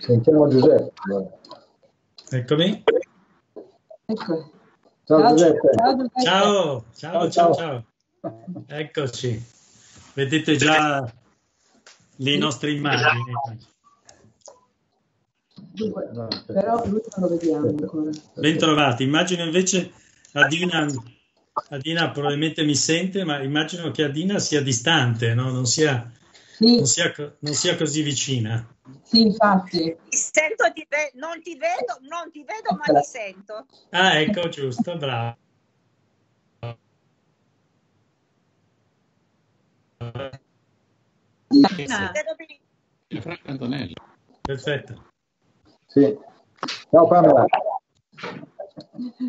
Sentiamo Giuseppe. Eccomi. Ecco. Ciao, ciao, Giuseppe. Ciao, ciao, ciao, ciao, Eccoci. Vedete già le nostre immagini. Però noi non lo vediamo ancora. Bentrovati. Immagino invece Adina, Adina probabilmente mi sente, ma immagino che Adina sia distante, no? non sia sì. Non, sia, non, sia, così vicina. Sì, infatti. Sento di ve- non ti vedo, non ti vedo, ma ti sento. Ah, ecco, giusto, bravo. Ah, sì. Franco Perfetto. Sì. Ciao Pamela.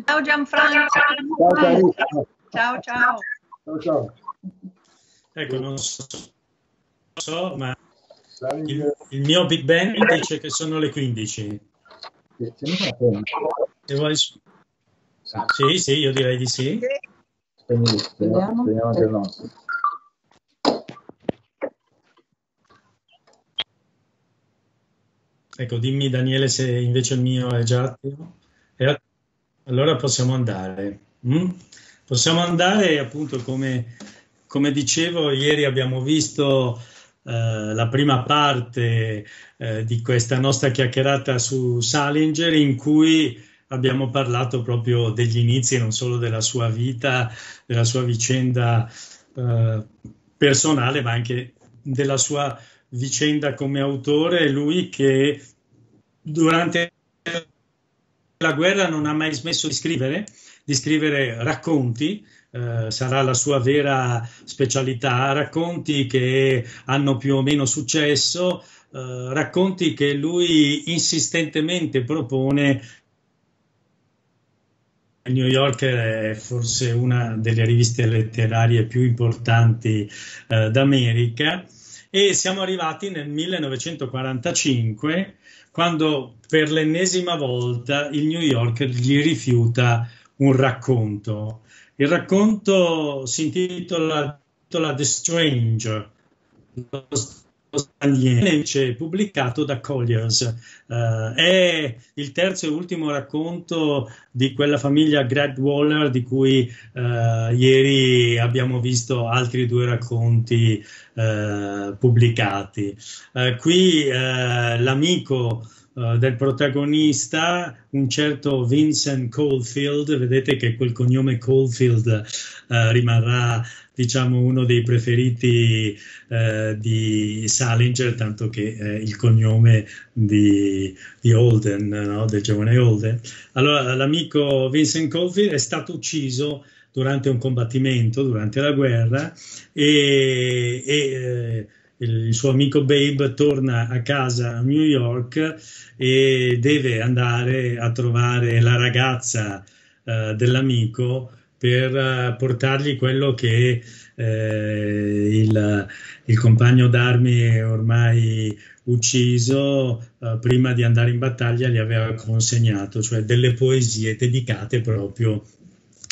Ciao Gianfranco. Ciao ciao. ciao, ciao. ciao, ciao. Ecco, non so so, ma il, eh. il, mio Big Bang dice che sono le 15. Se vuoi... Sì, sì, io direi di sì. Spegni, speriamo, speriamo che Ecco, dimmi Daniele se invece il mio è già attivo. E allora possiamo andare. Mm? Possiamo andare appunto come, come dicevo ieri abbiamo visto eh, la prima parte eh, di questa nostra chiacchierata su Salinger in cui abbiamo parlato proprio degli inizi, non solo della sua vita, della sua vicenda eh, personale, ma anche della sua vicenda come autore, lui che durante la guerra non ha mai smesso di scrivere, di scrivere racconti, eh, sarà la sua vera specialità, racconti che hanno più o meno successo, eh, racconti che lui insistentemente propone Il New Yorker è forse una delle riviste letterarie più importanti eh, d'America e siamo arrivati nel 1945 quando per l'ennesima volta il New Yorker gli rifiuta un racconto. Il racconto si intitola, intitola The Stranger, lo straniero, pubblicato da Colliers. Uh, è il terzo e ultimo racconto di quella famiglia Greg Waller di cui uh, ieri abbiamo visto altri due racconti uh, pubblicati. qui l'amico eh, del protagonista, un certo Vincent Caulfield, vedete che quel cognome Caulfield uh, rimarrà diciamo uno dei preferiti eh, di Salinger, tanto che eh, il cognome di, di Holden, no? del giovane Holden. Allora, l'amico Vincent Caulfield è stato ucciso durante un combattimento, durante la guerra, e, e eh, il, suo amico Babe torna a casa a New York e deve andare a trovare la ragazza uh, dell'amico per uh, portargli quello che eh, il, il, compagno d'armi ormai ucciso eh, prima di andare in battaglia gli aveva consegnato, cioè delle poesie dedicate proprio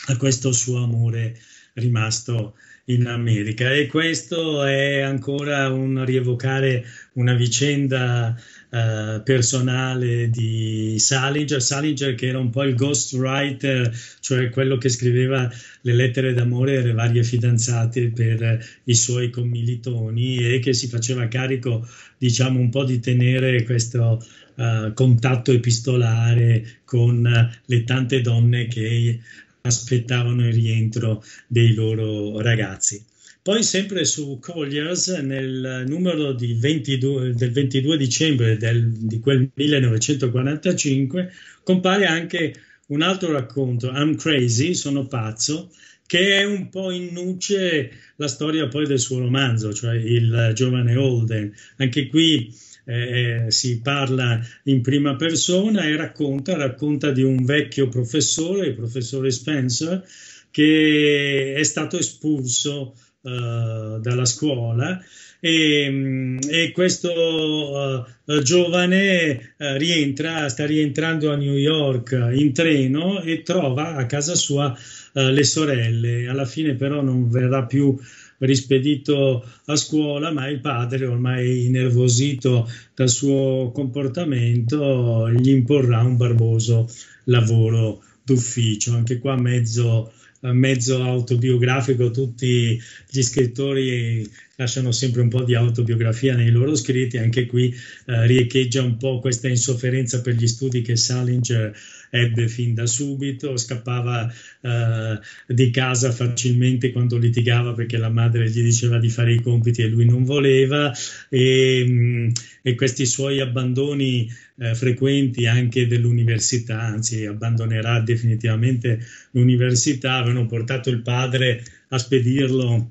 a questo suo amore rimasto in America e questo è ancora un rievocare una vicenda eh, personale di Salinger, Salinger che era un po' il ghostwriter, cioè quello che scriveva le lettere d'amore alle varie fidanzate per i suoi commilitoni e che si faceva carico diciamo un po' di tenere questo Uh, contatto epistolare con le tante donne che aspettavano il rientro dei loro ragazzi. Poi sempre su Colliers, nel numero 22, del 22 dicembre del, di quel 1945, compare anche un altro racconto, I'm Crazy, sono pazzo, che è un po' in nuce la storia poi del suo romanzo, cioè il giovane Holden. Anche qui eh, si parla in prima persona e racconta, racconta di un vecchio professore, il professore Spencer, che è stato espulso eh, dalla scuola e, mm, e questo eh, giovane eh, rientra, sta rientrando a New York in treno e trova a casa sua eh, le sorelle. Alla fine però non verrà più rispedito a scuola, ma il padre, ormai innervosito dal suo comportamento, gli imporrà un barboso lavoro d'ufficio. Anche qua mezzo mezzo autobiografico, tutti gli scrittori lasciano sempre un po' di autobiografia nei loro scritti, anche qui eh, riecheggia un po' questa insofferenza per gli studi che Salinger ebbe fin da subito, scappava eh, di casa facilmente quando litigava perché la madre gli diceva di fare i compiti e lui non voleva e, mm, e questi suoi abbandoni eh, frequenti anche dell'università, anzi abbandonerà definitivamente l'università, avevano portato il padre a spedirlo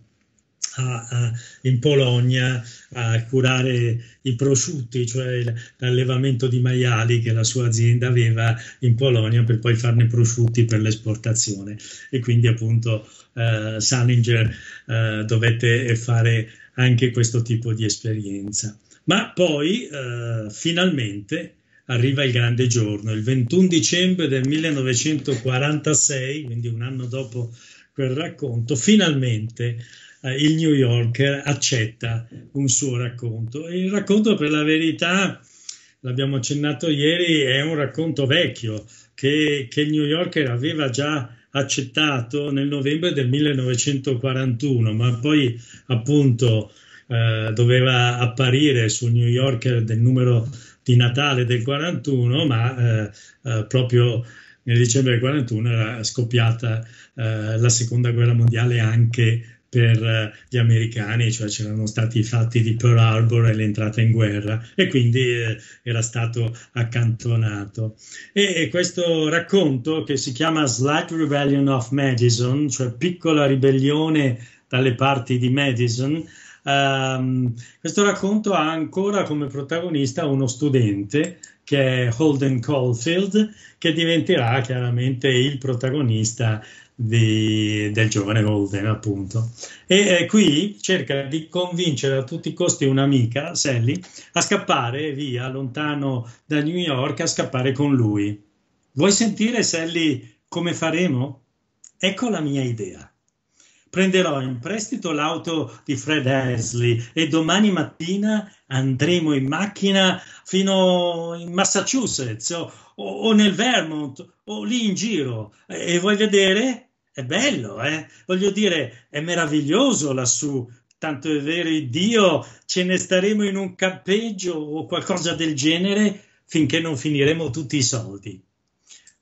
a, a, in Polonia a curare i prosciutti, cioè l'allevamento di maiali che la sua azienda aveva in Polonia per poi farne prosciutti per l'esportazione. E quindi appunto eh, Salinger eh, dovette fare anche questo tipo di esperienza. Ma poi eh, finalmente arriva il grande giorno, il 21 dicembre del 1946, quindi un anno dopo quel racconto, finalmente eh, il New Yorker accetta un suo racconto. E il racconto, per la verità, l'abbiamo accennato ieri, è un racconto vecchio che, che il New Yorker aveva già accettato nel novembre del 1941, ma poi appunto eh, doveva apparire sul New Yorker del numero di Natale del 41, ma eh, eh, proprio nel dicembre del 41 era scoppiata eh, la seconda guerra mondiale anche per eh, gli americani, cioè c'erano stati i fatti di Pearl Harbor e l'entrata in guerra e quindi eh, era stato accantonato. E, e, questo racconto che si chiama Slight Rebellion of Madison, cioè piccola ribellione dalle parti di Madison, ehm, questo racconto ha ancora come protagonista uno studente che è Holden Caulfield, che diventerà chiaramente il protagonista di, del giovane Holden, appunto. E eh, qui cerca di convincere a tutti i costi un'amica, Sally, a scappare via, lontano da New York, a scappare con lui. Vuoi sentire, Sally, come faremo? Ecco la mia idea prenderò in prestito l'auto di Fred Hesley e domani mattina andremo in macchina fino in Massachusetts o, o nel Vermont o lì in giro e, e vuoi vedere? È bello, eh? voglio dire, è meraviglioso lassù, tanto è vero Dio, ce ne staremo in un campeggio o qualcosa del genere finché non finiremo tutti i soldi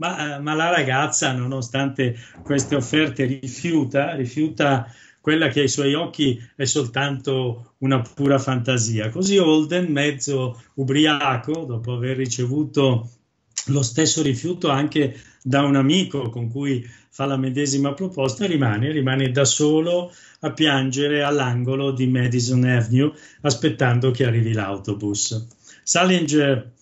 ma, eh, ma la ragazza, nonostante queste offerte, rifiuta, rifiuta quella che ai suoi occhi è soltanto una pura fantasia. Così Holden, mezzo ubriaco, dopo aver ricevuto lo stesso rifiuto anche da un amico con cui fa la medesima proposta, rimane, rimane da solo a piangere all'angolo di Madison Avenue aspettando che arrivi l'autobus. Salinger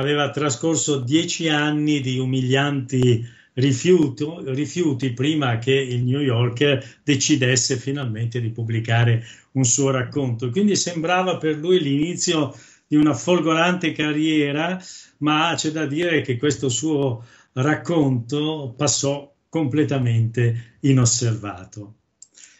aveva trascorso dieci anni di umilianti rifiuti, rifiuti prima che il New Yorker decidesse finalmente di pubblicare un suo racconto. Quindi sembrava per lui l'inizio di una folgorante carriera, ma c'è da dire che questo suo racconto passò completamente inosservato.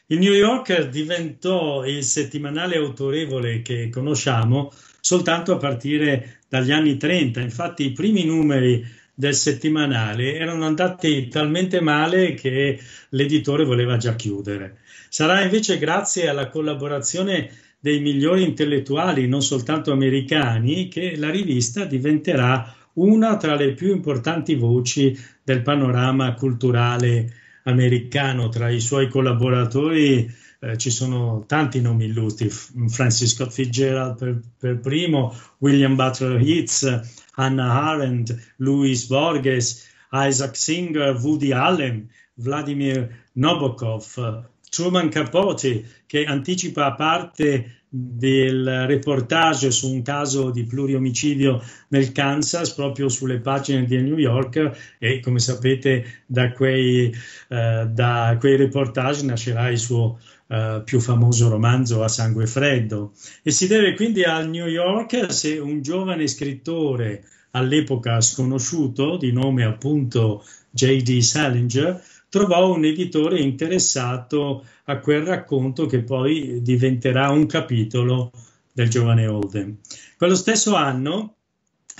Il New Yorker diventò il settimanale autorevole che conosciamo soltanto a partire dagli anni 30. Infatti i primi numeri del settimanale erano andati talmente male che l'editore voleva già chiudere. Sarà invece grazie alla collaborazione dei migliori intellettuali, non soltanto americani, che la rivista diventerà una tra le più importanti voci del panorama culturale americano. Tra i suoi collaboratori eh, ci sono tanti nomi illustri, Francis Scott Fitzgerald per, per primo, William Butler Yeats, Hannah Arendt, Louis Borges, Isaac Singer, Woody Allen, Vladimir Nobokov, Truman Capote che anticipa parte del reportage su un caso di pluriomicidio nel Kansas proprio sulle pagine di New York e come sapete da quei, eh, da quei reportage nascerà il suo eh, più famoso romanzo A sangue freddo e si deve quindi al New York se un giovane scrittore all'epoca sconosciuto di nome appunto J.D. Salinger trovò un editore interessato a quel racconto che poi diventerà un capitolo del giovane Holden. Quello stesso anno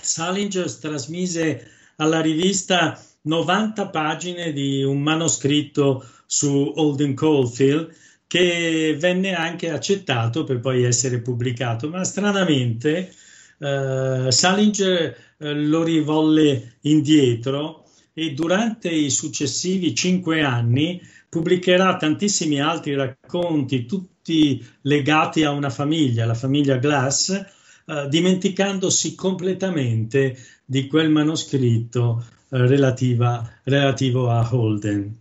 Salinger trasmise alla rivista 90 pagine di un manoscritto su Holden Caulfield che venne anche accettato per poi essere pubblicato, ma stranamente eh, Salinger eh, lo rivolle indietro e durante i successivi cinque anni pubblicherà tantissimi altri racconti, tutti legati a una famiglia, la famiglia Glass, eh, dimenticandosi completamente di quel manoscritto eh, relativa, relativo a Holden.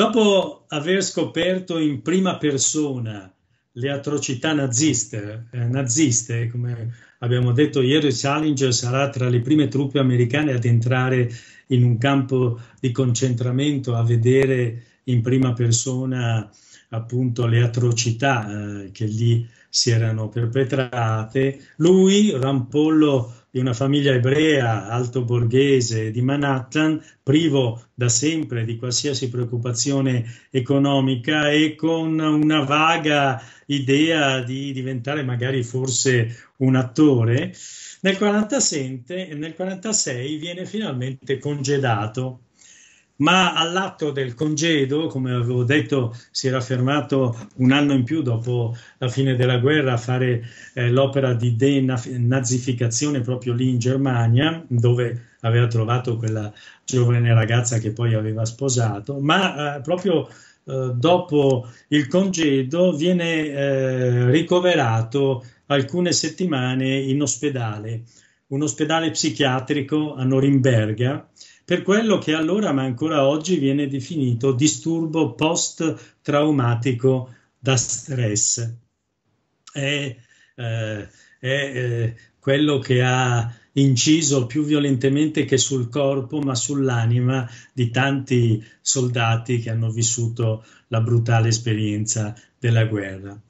Dopo aver scoperto in prima persona le atrocità naziste, eh, naziste, come abbiamo detto ieri, Challenger sarà tra le prime truppe americane ad entrare in un campo di concentramento, a vedere in prima persona appunto le atrocità eh, che lì si erano perpetrate. Lui, rampollo di una famiglia ebrea altoborghese di Manhattan, privo da sempre di qualsiasi preoccupazione economica e con una vaga idea di diventare magari forse un attore, nel 1946 viene finalmente congedato ma all'atto del congedo, come avevo detto, si era fermato un anno in più dopo la fine della guerra a fare eh, l'opera di denazificazione proprio lì in Germania, dove aveva trovato quella giovane ragazza che poi aveva sposato, ma eh, proprio eh, dopo il congedo viene eh, ricoverato alcune settimane in ospedale, un ospedale psichiatrico a Norimberga per quello che allora, ma ancora oggi, viene definito disturbo post-traumatico da stress. È, eh, è eh, quello che ha inciso più violentemente che sul corpo, ma sull'anima di tanti soldati che hanno vissuto la brutale esperienza della guerra.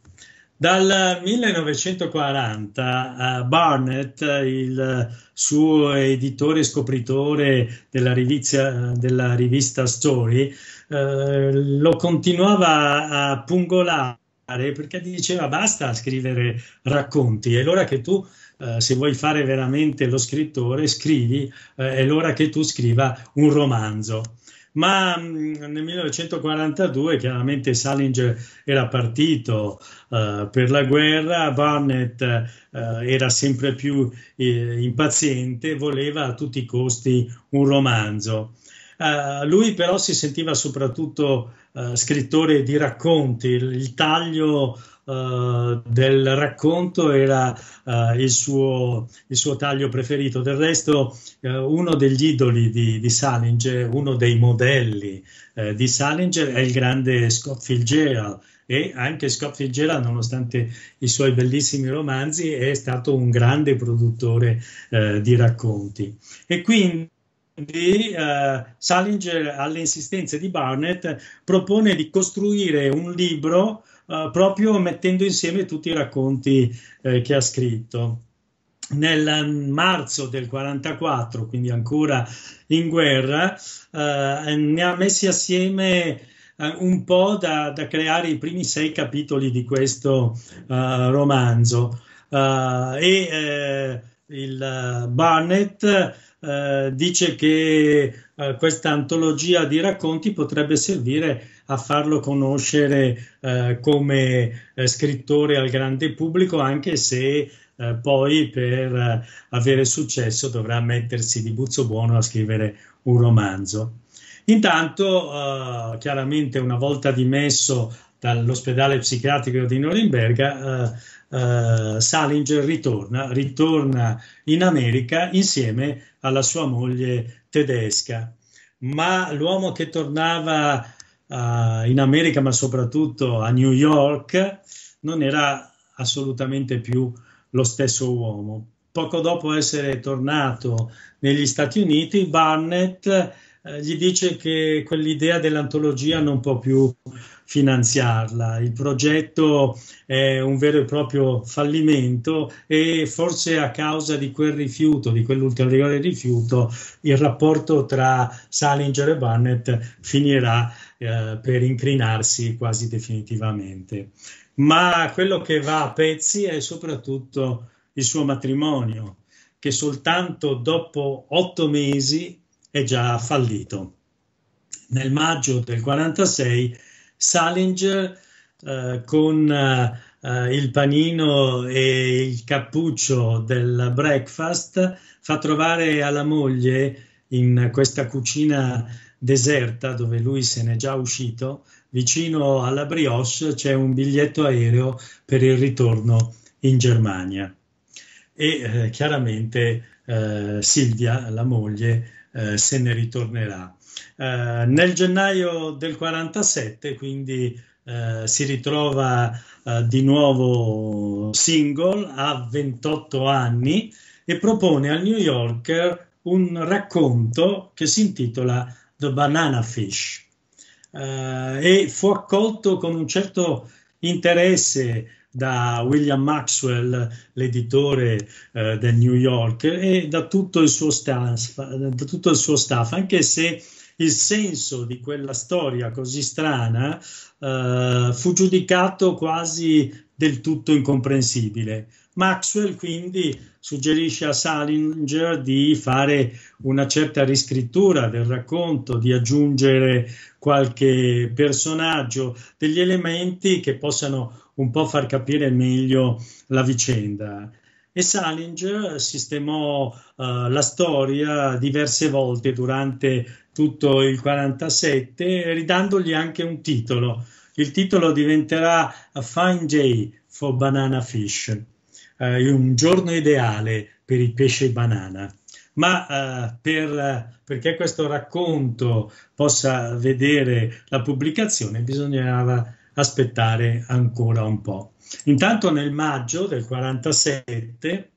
Dal 1940 uh, eh, Barnett, il suo editore e scopritore della, rivizia, della rivista Story, uh, lo continuava a pungolare perché diceva basta scrivere racconti, è l'ora che tu Uh, se vuoi fare veramente lo scrittore, scrivi, uh, è l'ora che tu scriva un romanzo ma mh, mm, nel 1942 chiaramente Salinger era partito uh, per la guerra, Barnett uh, era sempre più eh, impaziente, voleva a tutti i costi un romanzo. Uh, lui però si sentiva soprattutto scrittore di racconti, il taglio eh, del racconto era uh, il, suo, il, suo, taglio preferito. Del resto, uh, uno degli idoli di, di, Salinger, uno dei modelli di Salinger è il grande Scott Fitzgerald. E anche Scott Fitzgerald, nonostante i suoi bellissimi romanzi, è stato un grande produttore di racconti. E quindi quindi Salinger, alle insistenze di Barnett, propone di costruire un libro eh, proprio mettendo insieme tutti i racconti eh, che ha scritto. Nel marzo del 44, quindi ancora in guerra, uh, ne ha messi assieme eh, un po' da, da, creare i primi sei capitoli di questo romanzo. e il Barnett dice che eh, questa antologia di racconti potrebbe servire a farlo conoscere eh, come eh, scrittore al grande pubblico, anche se eh, poi per eh, avere successo dovrà mettersi di buzzo buono a scrivere un romanzo. Intanto, chiaramente, una volta dimesso dall'ospedale psichiatrico di Norimberga, Uh, Salinger ritorna, ritorna, in America insieme alla sua moglie tedesca, ma l'uomo che tornava uh, in America, ma soprattutto a New York, non era assolutamente più lo stesso uomo. Poco dopo essere tornato negli Stati Uniti, Barnett eh, gli dice che quell'idea dell'antologia non può più finanziarla. Il progetto è un vero e proprio fallimento e forse a causa di quel rifiuto, di quell'ulteriore rifiuto, il rapporto tra Salinger e Barnett finirà eh, per incrinarsi quasi definitivamente. Ma quello che va a pezzi è soprattutto il suo matrimonio, che soltanto dopo otto mesi è già fallito. Nel maggio del 1946 Salinger eh, con eh, il panino e il cappuccio del breakfast fa trovare alla moglie in questa cucina deserta dove lui se n'è già uscito, vicino alla brioche c'è un biglietto aereo per il ritorno in Germania. E eh, chiaramente eh, Silvia, la moglie, eh, se ne ritornerà. Eh, nel gennaio del 47, quindi eh, si ritrova eh, di nuovo single a 28 anni e propone al New Yorker un racconto che si intitola The Banana Fish eh, e fu accolto con un certo interesse da William Maxwell, l'editore eh, del New York, e da tutto, staff, da tutto, il suo staff, anche se il senso di quella storia così strana, eh, fu giudicato quasi del tutto incomprensibile. Maxwell quindi suggerisce a Salinger di fare una certa riscrittura del racconto, di aggiungere qualche personaggio, degli elementi che possano un po' far capire meglio la vicenda. E Salinger sistemò uh, la storia diverse volte durante tutto il 47, ridandogli anche un titolo. Il titolo diventerà A Fine Day for Banana Fish, eh, un giorno ideale per il pesce banana. Ma eh, per, perché questo racconto possa vedere la pubblicazione bisognava aspettare ancora un po'. Intanto nel maggio del 47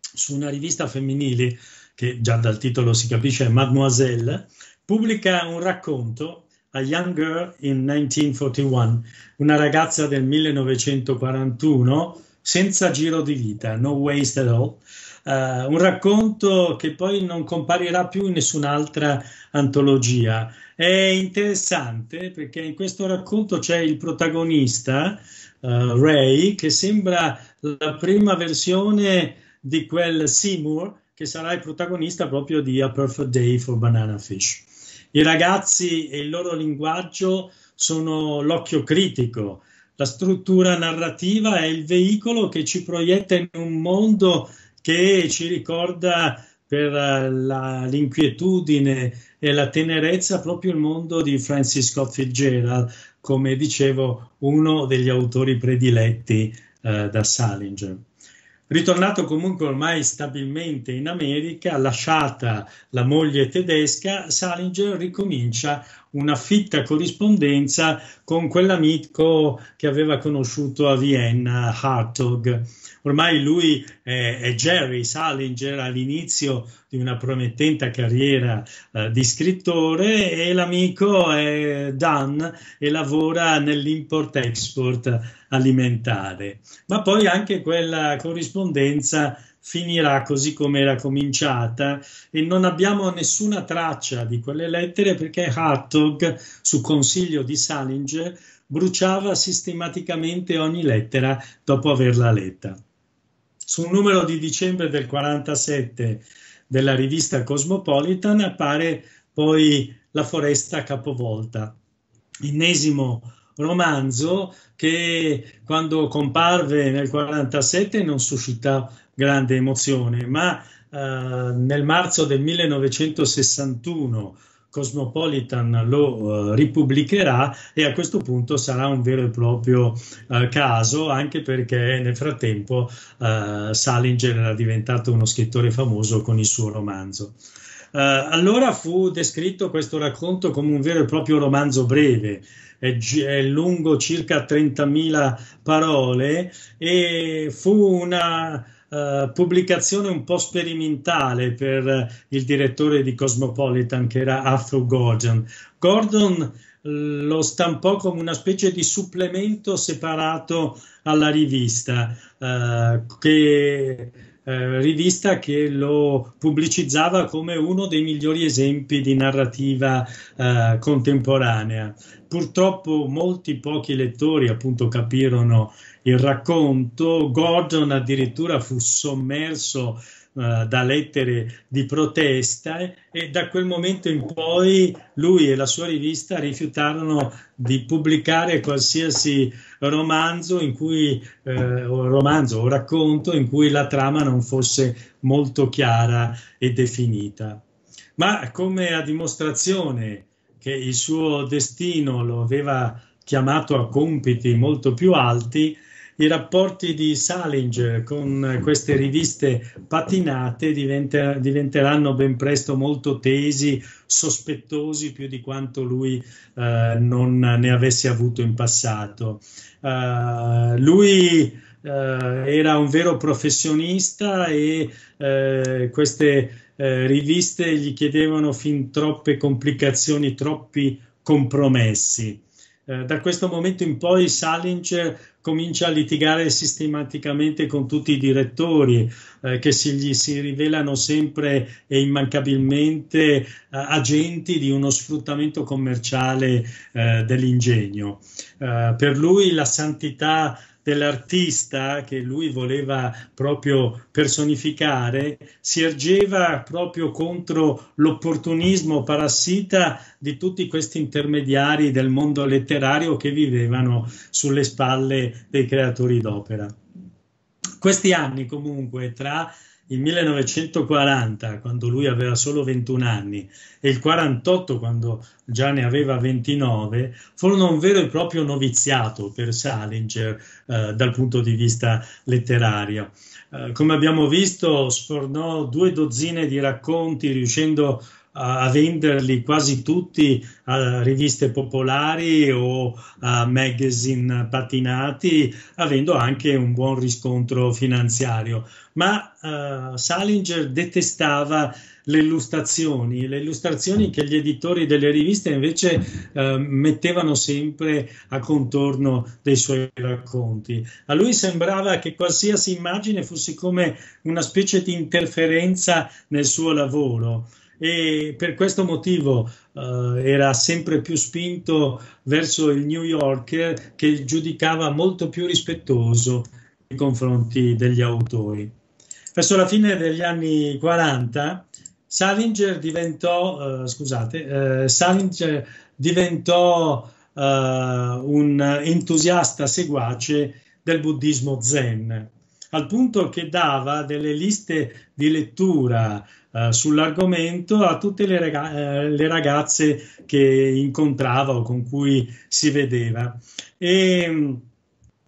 su una rivista femminile che già dal titolo si capisce è Mademoiselle, pubblica un racconto a Young Girl in 1941, una ragazza del 1941 senza giro di vita, no waste at all, uh, un racconto che poi non comparirà più in nessun'altra antologia. È interessante perché in questo racconto c'è il protagonista, uh, Ray, che sembra la prima versione di quel Seymour che sarà il protagonista proprio di A Perfect Day for Banana Fish. I ragazzi e il loro linguaggio sono l'occhio critico, la struttura narrativa è il veicolo che ci proietta in un mondo che ci ricorda per eh, la, l'inquietudine e la tenerezza proprio il mondo di Francis Scott Fitzgerald, come dicevo, uno degli autori prediletti eh, da Salinger. Ritornato comunque ormai stabilmente in America, lasciata la moglie tedesca, Salinger ricomincia una fitta corrispondenza con quell'amico che aveva conosciuto a Vienna, Hartog. Ormai lui è, è Jerry Salinger all'inizio di una promettente carriera eh, di scrittore e l'amico è Dan e lavora nell'import-export alimentare. Ma poi anche quella corrispondenza finirà così come era cominciata e non abbiamo nessuna traccia di quelle lettere perché Hartog, su consiglio di Salinger, bruciava sistematicamente ogni lettera dopo averla letta. Sul numero di dicembre del 47 della rivista Cosmopolitan appare poi la foresta capovolta, ennesimo romanzo che quando comparve nel 1947 non suscitò grande emozione, ma eh, nel marzo del 1961 Cosmopolitan lo uh, ripubblicherà e a questo punto sarà un vero e proprio uh, caso, anche perché nel frattempo uh, Salinger era diventato uno scrittore famoso con il suo romanzo. allora fu descritto questo racconto come un vero e proprio romanzo breve, è, è lungo circa 30.000 parole e fu una Uh, pubblicazione un po' sperimentale per il direttore di Cosmopolitan che era Arthur Gordon. Gordon lo stampò come una specie di supplemento separato alla rivista eh, che eh, rivista che lo pubblicizzava come uno dei migliori esempi di narrativa eh, contemporanea. Purtroppo molti pochi lettori appunto capirono il racconto, Gordon addirittura fu sommerso eh, da lettere di protesta e da quel momento in poi lui e la sua rivista rifiutarono di pubblicare qualsiasi romanzo, in cui, eh, o romanzo o racconto in cui la trama non fosse molto chiara e definita. Ma come a dimostrazione che il suo destino lo aveva chiamato a compiti molto più alti, i rapporti di Salinger con queste riviste patinate diventer- diventeranno ben presto molto tesi, sospettosi più di quanto lui eh, non ne avesse avuto in passato. Uh, lui uh, era un vero professionista e uh, queste riviste gli chiedevano fin troppe complicazioni, troppi compromessi. da questo momento in poi Salinger comincia a litigare sistematicamente con tutti i direttori eh, che si, gli si rivelano sempre e immancabilmente eh, agenti di uno sfruttamento commerciale eh, dell'ingegno. Eh, per lui la santità dell'artista che lui voleva proprio personificare, si ergeva proprio contro l'opportunismo parassita di tutti questi intermediari del mondo letterario che vivevano sulle spalle dei creatori d'opera. Questi anni comunque tra il 1940 quando lui aveva solo 21 anni e il 48 quando già ne aveva 29 furono un vero e proprio noviziato per Salinger eh, dal punto di vista letterario. Eh, come abbiamo visto, sfornò due dozzine di racconti riuscendo a a, venderli quasi tutti a riviste popolari o a magazine patinati, avendo anche un buon riscontro finanziario. Ma uh, Salinger detestava le illustrazioni, le illustrazioni che gli editori delle riviste invece eh, mettevano sempre a contorno dei suoi racconti. A lui sembrava che qualsiasi immagine fosse come una specie di interferenza nel suo lavoro e per questo motivo eh, era sempre più spinto verso il New Yorker che giudicava molto più rispettoso nei confronti degli autori. Verso la fine degli anni 40 Salinger diventò, eh, scusate, eh, Salinger diventò eh, un entusiasta seguace del buddismo zen al punto che dava delle liste di lettura eh, sull'argomento a tutte le, raga- eh, le, ragazze che incontrava o con cui si vedeva. E,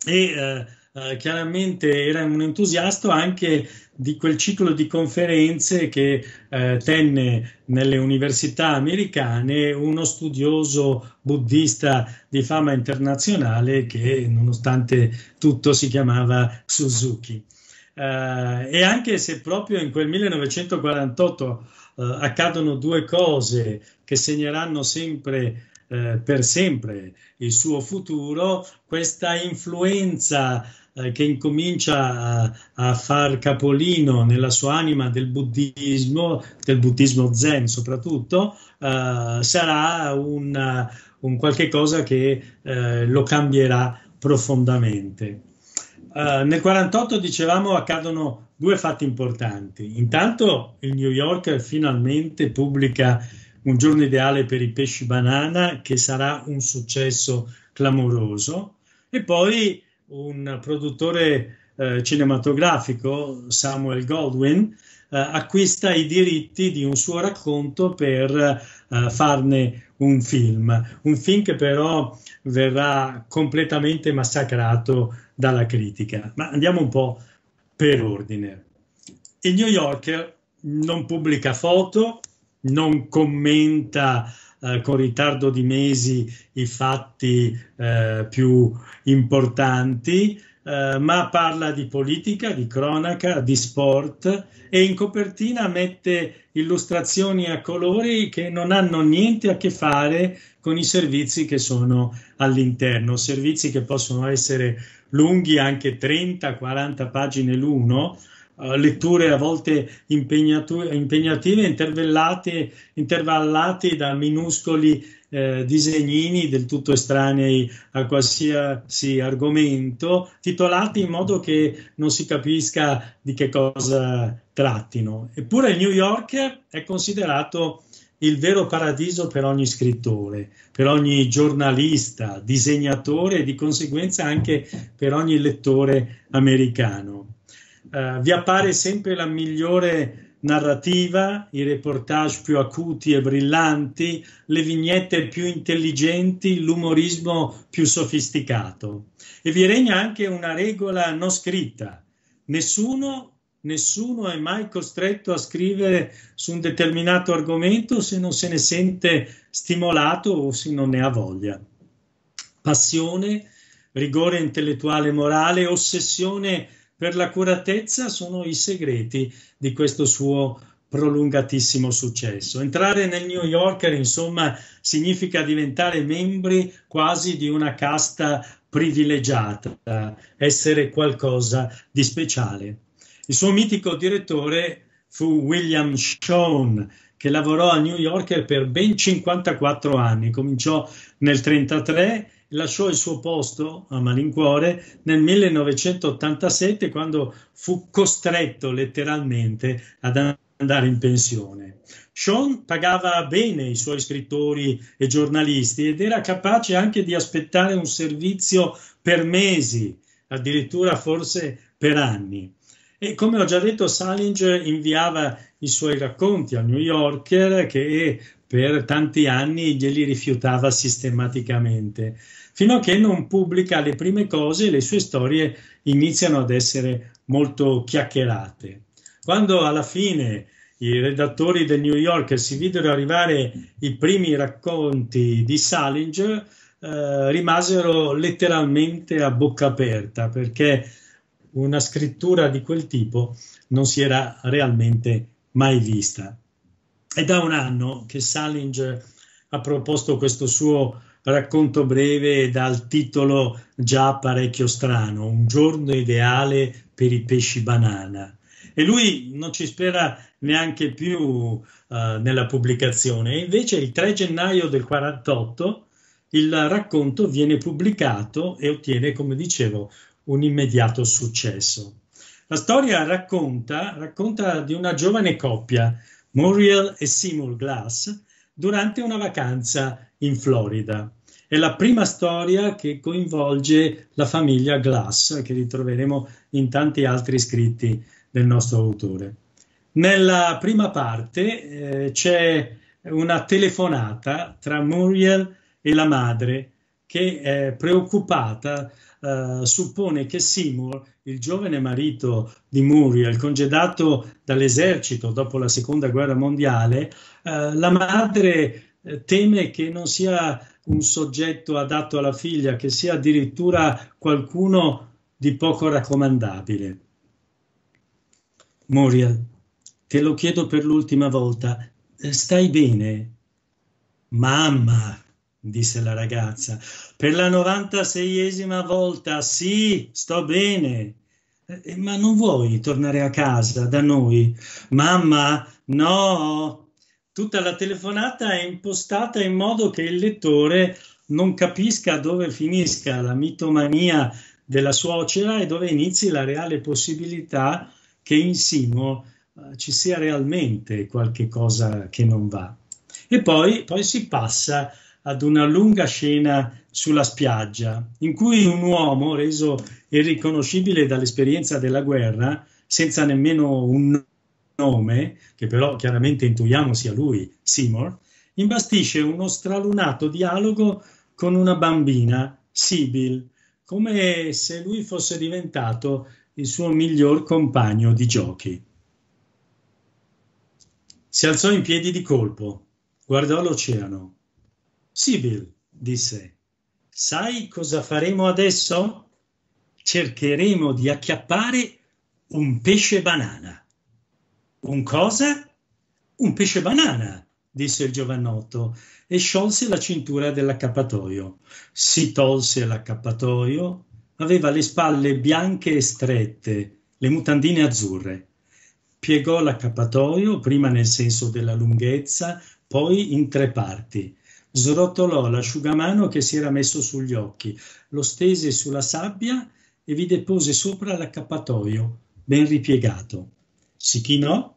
e eh, eh chiaramente era un entusiasta anche di quel ciclo di conferenze che eh, tenne nelle università americane uno studioso buddista di fama internazionale che nonostante tutto si chiamava Suzuki. Eh, e anche se proprio in quel 1948 eh, accadono due cose che segneranno sempre eh, per sempre il suo futuro, questa influenza eh, che incomincia a, a, far capolino nella sua anima del buddismo, del buddismo zen soprattutto, eh, sarà un, eh, un, qualche cosa che eh, lo cambierà profondamente. Eh, nel 48 dicevamo accadono due fatti importanti. Intanto il New Yorker finalmente pubblica un giorno ideale per i pesci banana che sarà un successo clamoroso e poi un produttore eh, cinematografico, Samuel Goldwyn, eh, acquista i diritti di un suo racconto per eh, farne un film, un film che però verrà completamente massacrato dalla critica. Ma andiamo un po' per ordine. Il New Yorker non pubblica foto, non commenta eh, con ritardo di mesi i fatti eh, più importanti, eh, ma parla di politica, di cronaca, di sport e in copertina mette illustrazioni a colori che non hanno niente a che fare con i servizi che sono all'interno, servizi che possono essere lunghi anche 30-40 pagine l'uno, eh, letture a volte impegnative, intervallate da minuscoli eh, disegnini del tutto estranei a qualsiasi argomento, titolati in modo che non si capisca di che cosa trattino. Eppure il New York è considerato il vero paradiso per ogni scrittore, per ogni giornalista, disegnatore e di conseguenza anche per ogni lettore americano eh, vi appare sempre la migliore narrativa, i reportage più acuti e brillanti, le vignette più intelligenti, l'umorismo più sofisticato. E vi regna anche una regola non scritta. Nessuno, nessuno è mai costretto a scrivere su un determinato argomento se non se ne sente stimolato o se non ne ha voglia. Passione, rigore intellettuale e morale, ossessione per l'accuratezza sono i segreti di questo suo prolungatissimo successo. Entrare nel New Yorker, insomma, significa diventare membri quasi di una casta privilegiata, essere qualcosa di speciale. Il suo mitico direttore fu William Shone, che lavorò a New Yorker per ben 54 anni. Cominciò nel 1933 lasciò il suo posto a malincuore nel 1987 quando fu costretto letteralmente ad andare in pensione. Sean pagava bene i suoi scrittori e giornalisti ed era capace anche di aspettare un servizio per mesi, addirittura forse per anni. E come ho già detto, Salinger inviava i suoi racconti al New Yorker che per tanti anni glieli rifiutava sistematicamente, fino a che non pubblica le prime cose e le sue storie iniziano ad essere molto chiacchierate. Quando alla fine i redattori del New Yorker si videro arrivare i primi racconti di Salinger, eh, rimasero letteralmente a bocca aperta perché una scrittura di quel tipo non si era realmente mai vista. È da un anno che Salinger ha proposto questo suo racconto breve dal titolo già parecchio strano, Un giorno ideale per i pesci banana. E lui non ci spera neanche più uh, nella pubblicazione. E invece il 3 gennaio del 48 il racconto viene pubblicato e ottiene, come dicevo, un immediato successo. La storia racconta, racconta di una giovane coppia Muriel e Seymour Glass, durante una vacanza in Florida. È la prima storia che coinvolge la famiglia Glass, che ritroveremo in tanti altri scritti del nostro autore. Nella prima parte eh, c'è una telefonata tra Muriel e la madre che è preoccupata, eh, suppone che Seymour il giovane marito di Muriel, congedato dall'esercito dopo la seconda guerra mondiale, eh, la madre eh, teme che non sia un soggetto adatto alla figlia, che sia addirittura qualcuno di poco raccomandabile. Muriel, te lo chiedo per l'ultima volta, eh, stai bene? Mamma, disse la ragazza. Per la 96esima volta, sì, sto bene. Eh, ma non vuoi tornare a casa da noi? Mamma, no. Tutta la telefonata è impostata in modo che il lettore non capisca dove finisca la mitomania della suocera e dove inizi la reale possibilità che insinuo eh, ci sia realmente qualche cosa che non va. E poi, poi si passa ad una lunga scena sulla spiaggia, in cui un uomo, reso irriconoscibile dall'esperienza della guerra, senza nemmeno un nome, che però chiaramente intuiamo sia lui, Seymour, imbastisce uno stralunato dialogo con una bambina, Sibyl, come se lui fosse diventato il suo miglior compagno di giochi. Si alzò in piedi di colpo, guardò l'oceano Sibyl, disse, sai cosa faremo adesso? Cercheremo di acchiappare un pesce banana. Un cosa? Un pesce banana, disse il giovanotto e sciolse la cintura dell'accappatoio. Si tolse l'accappatoio, aveva le spalle bianche e strette, le mutandine azzurre. Piegò l'accappatoio prima nel senso della lunghezza, poi in tre parti Srotolò l'asciugamano che si era messo sugli occhi, lo stese sulla sabbia e vi depose sopra l'accappatoio, ben ripiegato. Si chinò,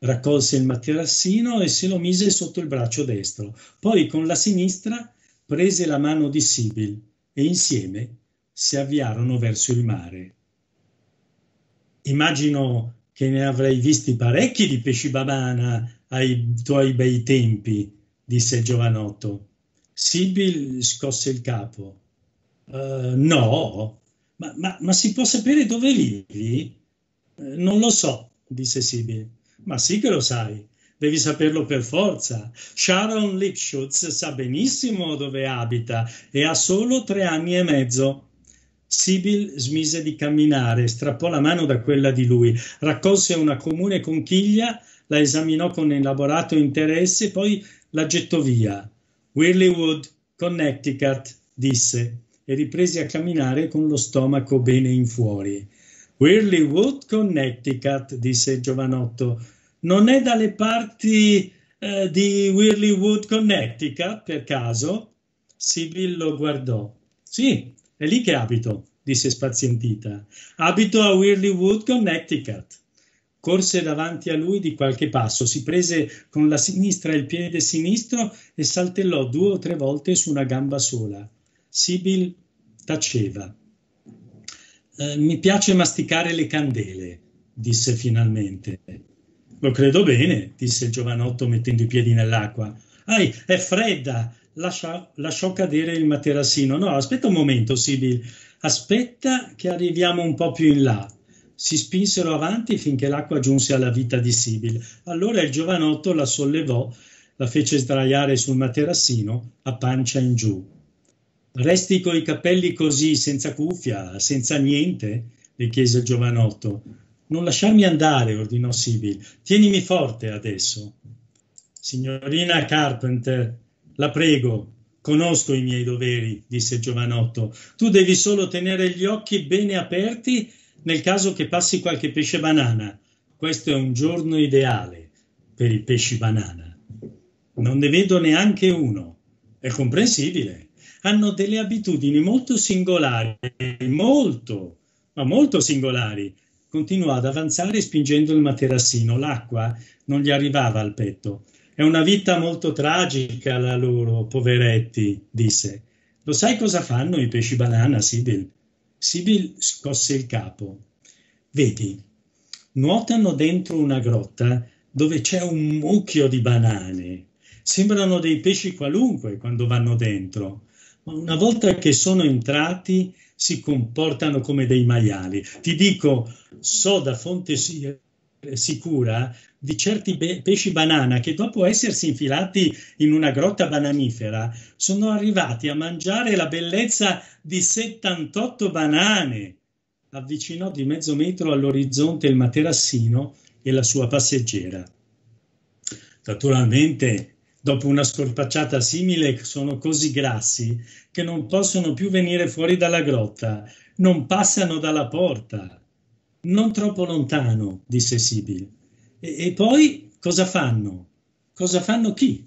raccolse il materassino e se lo mise sotto il braccio destro. Poi con la sinistra prese la mano di Sibyl e insieme si avviarono verso il mare. Immagino che ne avrei visti parecchi di pesci babana ai tuoi bei tempi, disse il giovanotto. Sibyl scosse il capo. Uh, no, ma, ma, ma, si può sapere dove vivi? Uh, non lo so, disse Sibyl. Ma sì che lo sai, devi saperlo per forza. Sharon Lipschutz sa benissimo dove abita e ha solo tre anni e mezzo. Sibyl smise di camminare, strappò la mano da quella di lui, raccolse una comune conchiglia la esaminò con elaborato interesse e poi la gettò via. Whirlywood, Connecticut, disse, e riprese a camminare con lo stomaco bene in fuori. Whirlywood, Connecticut, disse il giovanotto, non è dalle parti eh, di Whirlywood, Connecticut, per caso? Sibyl lo guardò. Sì, è lì che abito, disse spazientita. Abito a Whirlywood, Connecticut corse davanti a lui di qualche passo, si prese con la sinistra il piede sinistro e saltellò due o tre volte su una gamba sola. Sibyl taceva. Eh, mi piace masticare le candele, disse finalmente. Lo credo bene, disse il giovanotto mettendo i piedi nell'acqua. Ai, è fredda! Lascia, lasciò cadere il materassino. No, aspetta un momento, Sibyl. Aspetta che arriviamo un po' più in là si spinsero avanti finché l'acqua giunse alla vita di Sibyl. Allora il giovanotto la sollevò, la fece sdraiare sul materassino, a pancia in giù. Resti coi capelli così, senza cuffia, senza niente? le chiese il giovanotto. Non lasciarmi andare, ordinò Sibyl. Tienimi forte adesso. Signorina Carpenter, la prego, conosco i miei doveri, disse il giovanotto. Tu devi solo tenere gli occhi bene aperti nel caso che passi qualche pesce banana, questo è un giorno ideale per i pesci banana. Non ne vedo neanche uno. È comprensibile. Hanno delle abitudini molto singolari, molto, ma molto singolari. Continuò ad avanzare spingendo il materassino. L'acqua non gli arrivava al petto. È una vita molto tragica la loro, poveretti, disse. Lo sai cosa fanno i pesci banana, Sibyl? Sibyl scosse il capo. Vedi, nuotano dentro una grotta dove c'è un mucchio di banane. Sembrano dei pesci qualunque quando vanno dentro, ma una volta che sono entrati si comportano come dei maiali. Ti dico, so da fonte siciliana eh, sicura di certi be- pesci banana che dopo essersi infilati in una grotta bananifera sono arrivati a mangiare la bellezza di 78 banane. Avvicinò di mezzo metro all'orizzonte il materassino e la sua passeggera. Naturalmente, dopo una scorpacciata simile, sono così grassi che non possono più venire fuori dalla grotta, non passano dalla porta non troppo lontano, disse Sibyl. E, e poi cosa fanno? Cosa fanno chi?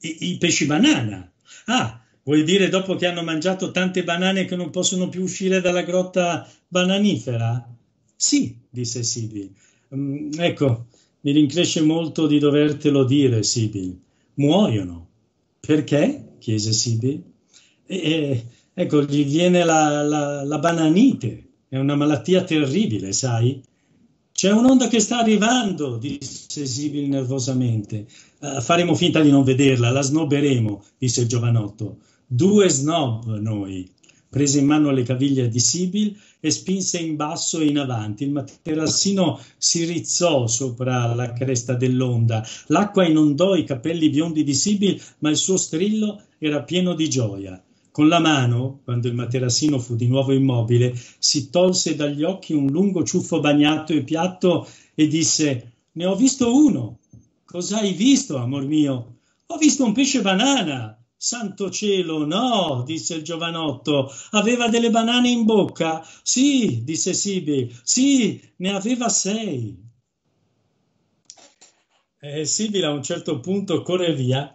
I, I pesci banana. Ah, vuol dire dopo che hanno mangiato tante banane che non possono più uscire dalla grotta bananifera? Sì, disse Sibyl. Mm, ecco, mi rincresce molto di dovertelo dire, Sibyl. Muoiono. Perché? chiese Sibyl. E, ecco, gli viene la, la, la bananite. È una malattia terribile, sai? C'è un'onda che sta arrivando, disse Sibyl nervosamente. Eh, faremo finta di non vederla, la snoberemo, disse il giovanotto. Due snob noi. Prese in mano le caviglie di Sibyl e spinse in basso e in avanti. Il materassino si rizzò sopra la cresta dell'onda. L'acqua inondò i capelli biondi di Sibyl, ma il suo strillo era pieno di gioia. Con la mano, quando il materassino fu di nuovo immobile, si tolse dagli occhi un lungo ciuffo bagnato e piatto e disse: Ne ho visto uno. Cos'hai visto, amor mio? Ho visto un pesce banana. Santo cielo, no, disse il giovanotto. Aveva delle banane in bocca? Sì, disse Sibi. Sì, ne aveva sei. Eh, Sibila a un certo punto corre via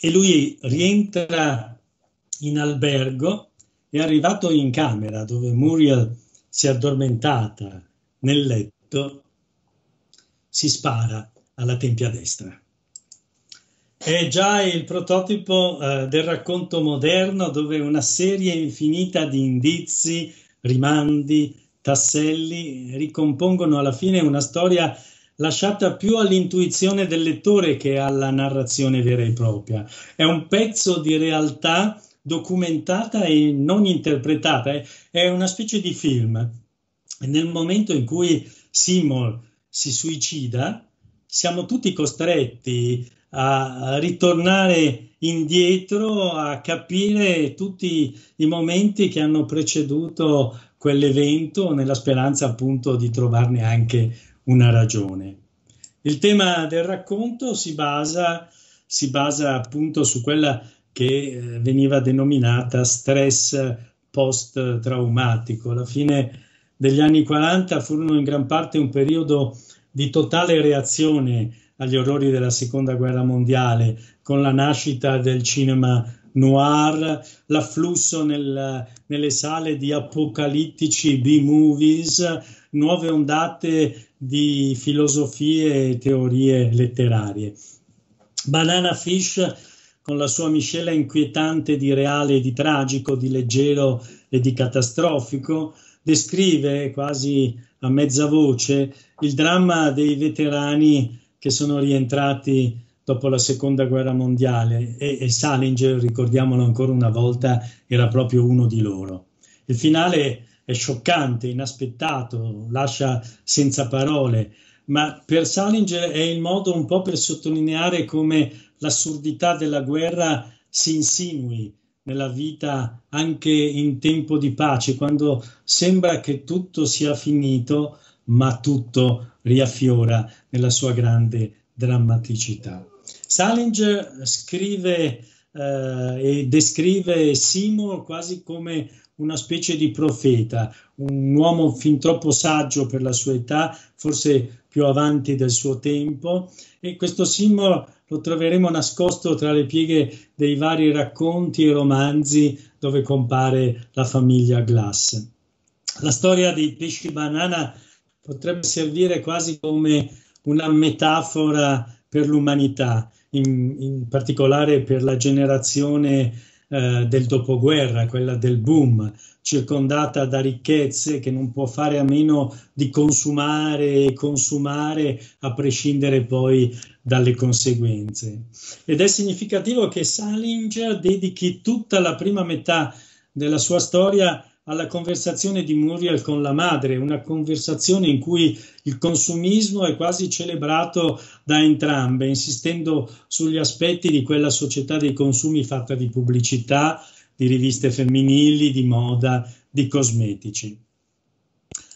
e lui rientra in albergo, è arrivato in camera dove Muriel si è addormentata nel letto, si spara alla tempia destra. È già il prototipo eh, del racconto moderno dove una serie infinita di indizi, rimandi, tasselli ricompongono alla fine una storia lasciata più all'intuizione del lettore che alla narrazione vera e propria. È un pezzo di realtà documentata e non interpretata, eh. è una specie di film. Nel momento in cui Seymour si suicida, siamo tutti costretti a ritornare indietro, a capire tutti i momenti che hanno preceduto quell'evento nella speranza appunto di trovarne anche una ragione. Il tema del racconto si basa, si basa appunto su quella che eh, veniva denominata stress post-traumatico. La fine degli anni 40 furono in gran parte un periodo di totale reazione agli orrori della seconda guerra mondiale, con la nascita del cinema noir, l'afflusso nel, nelle sale di apocalittici B-movies, nuove ondate di filosofie e teorie letterarie. Banana Fish con la sua miscela inquietante di reale e di tragico, di leggero e di catastrofico, descrive quasi a mezza voce il dramma dei veterani che sono rientrati dopo la seconda guerra mondiale e, e Salinger, ricordiamolo ancora una volta, era proprio uno di loro. Il finale è è scioccante, inaspettato, lascia senza parole, ma per Salinger è il modo un po' per sottolineare come l'assurdità della guerra si insinui nella vita anche in tempo di pace, quando sembra che tutto sia finito, ma tutto riaffiora nella sua grande drammaticità. Salinger scrive eh, e descrive Seymour quasi come una specie di profeta, un uomo fin troppo saggio per la sua età, forse più avanti del suo tempo e questo simbolo lo troveremo nascosto tra le pieghe dei vari racconti e romanzi dove compare la famiglia Glass. La storia dei pesci banana potrebbe servire quasi come una metafora per l'umanità, in, in particolare per la generazione eh, del dopoguerra, quella del boom, circondata da ricchezze che non può fare a meno di consumare e consumare a prescindere poi dalle conseguenze. Ed è significativo che Salinger dedichi tutta la prima metà della sua storia alla conversazione di Muriel con la madre, una conversazione in cui il consumismo è quasi celebrato da entrambe, insistendo sugli aspetti di quella società dei consumi fatta di pubblicità, di riviste femminili, di moda, di cosmetici.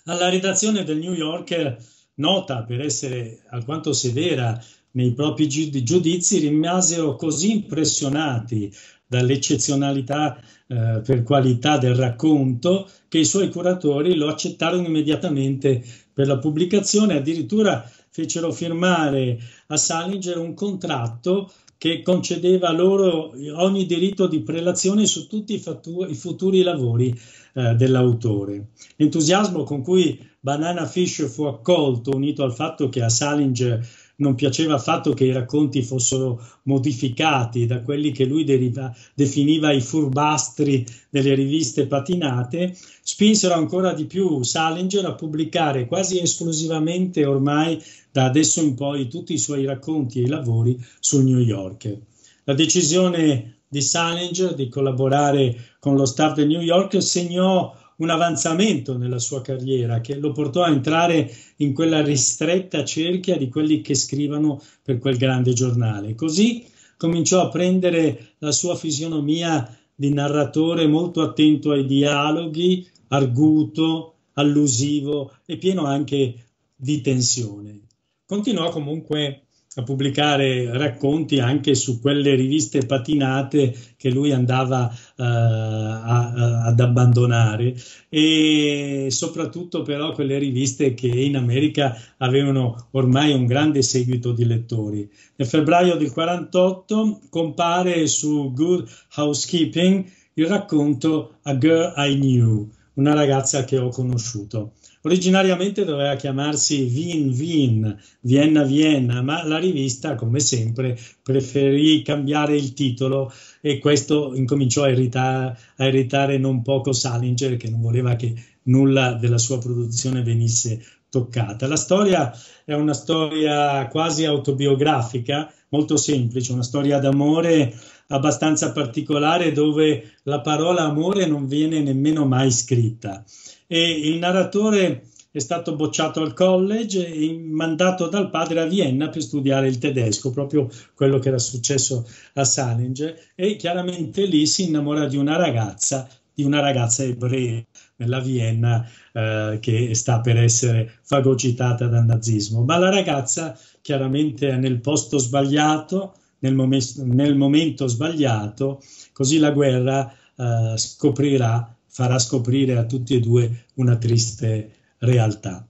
Alla redazione del New Yorker, nota per essere alquanto severa nei propri giudizi, rimasero così impressionati dall'eccezionalità eh, per qualità del racconto, che i suoi curatori lo accettarono immediatamente per la pubblicazione, addirittura fecero firmare a Salinger un contratto che concedeva loro ogni diritto di prelazione su tutti i, fatu- i futuri lavori eh, dell'autore. L'entusiasmo con cui Banana Fish fu accolto, unito al fatto che a Salinger non piaceva affatto che i racconti fossero modificati da quelli che lui deriva, definiva i furbastri delle riviste patinate, spinsero ancora di più Salinger a pubblicare quasi esclusivamente ormai da adesso in poi tutti i suoi racconti e lavori sul New Yorker. La decisione di Salinger di collaborare con lo staff del New Yorker segnò un avanzamento nella sua carriera che lo portò a entrare in quella ristretta cerchia di quelli che scrivono per quel grande giornale. Così cominciò a prendere la sua fisionomia di narratore molto attento ai dialoghi, arguto, allusivo e pieno anche di tensione. Continuò comunque a pubblicare racconti anche su quelle riviste patinate che lui andava uh, a, a, ad abbandonare e soprattutto però quelle riviste che in America avevano ormai un grande seguito di lettori. Nel febbraio del 1948 compare su Good Housekeeping il racconto A Girl I Knew, una ragazza che ho conosciuto. Originariamente doveva chiamarsi Wien Wien, Vienna Vienna, ma la rivista, come sempre, preferì cambiare il titolo e questo incominciò a irritare, a irritare non poco Salinger che non voleva che nulla della sua produzione venisse toccata. La storia è una storia quasi autobiografica, molto semplice, una storia d'amore abbastanza particolare dove la parola amore non viene nemmeno mai scritta e il narratore è stato bocciato al college e mandato dal padre a Vienna per studiare il tedesco, proprio quello che era successo a Salinger e chiaramente lì si innamora di una ragazza, di una ragazza ebrea nella Vienna eh, che sta per essere fagocitata dal nazismo, ma la ragazza chiaramente è nel posto sbagliato, nel, mom- nel momento sbagliato, così la guerra eh, scoprirà farà scoprire a tutti e due una triste realtà.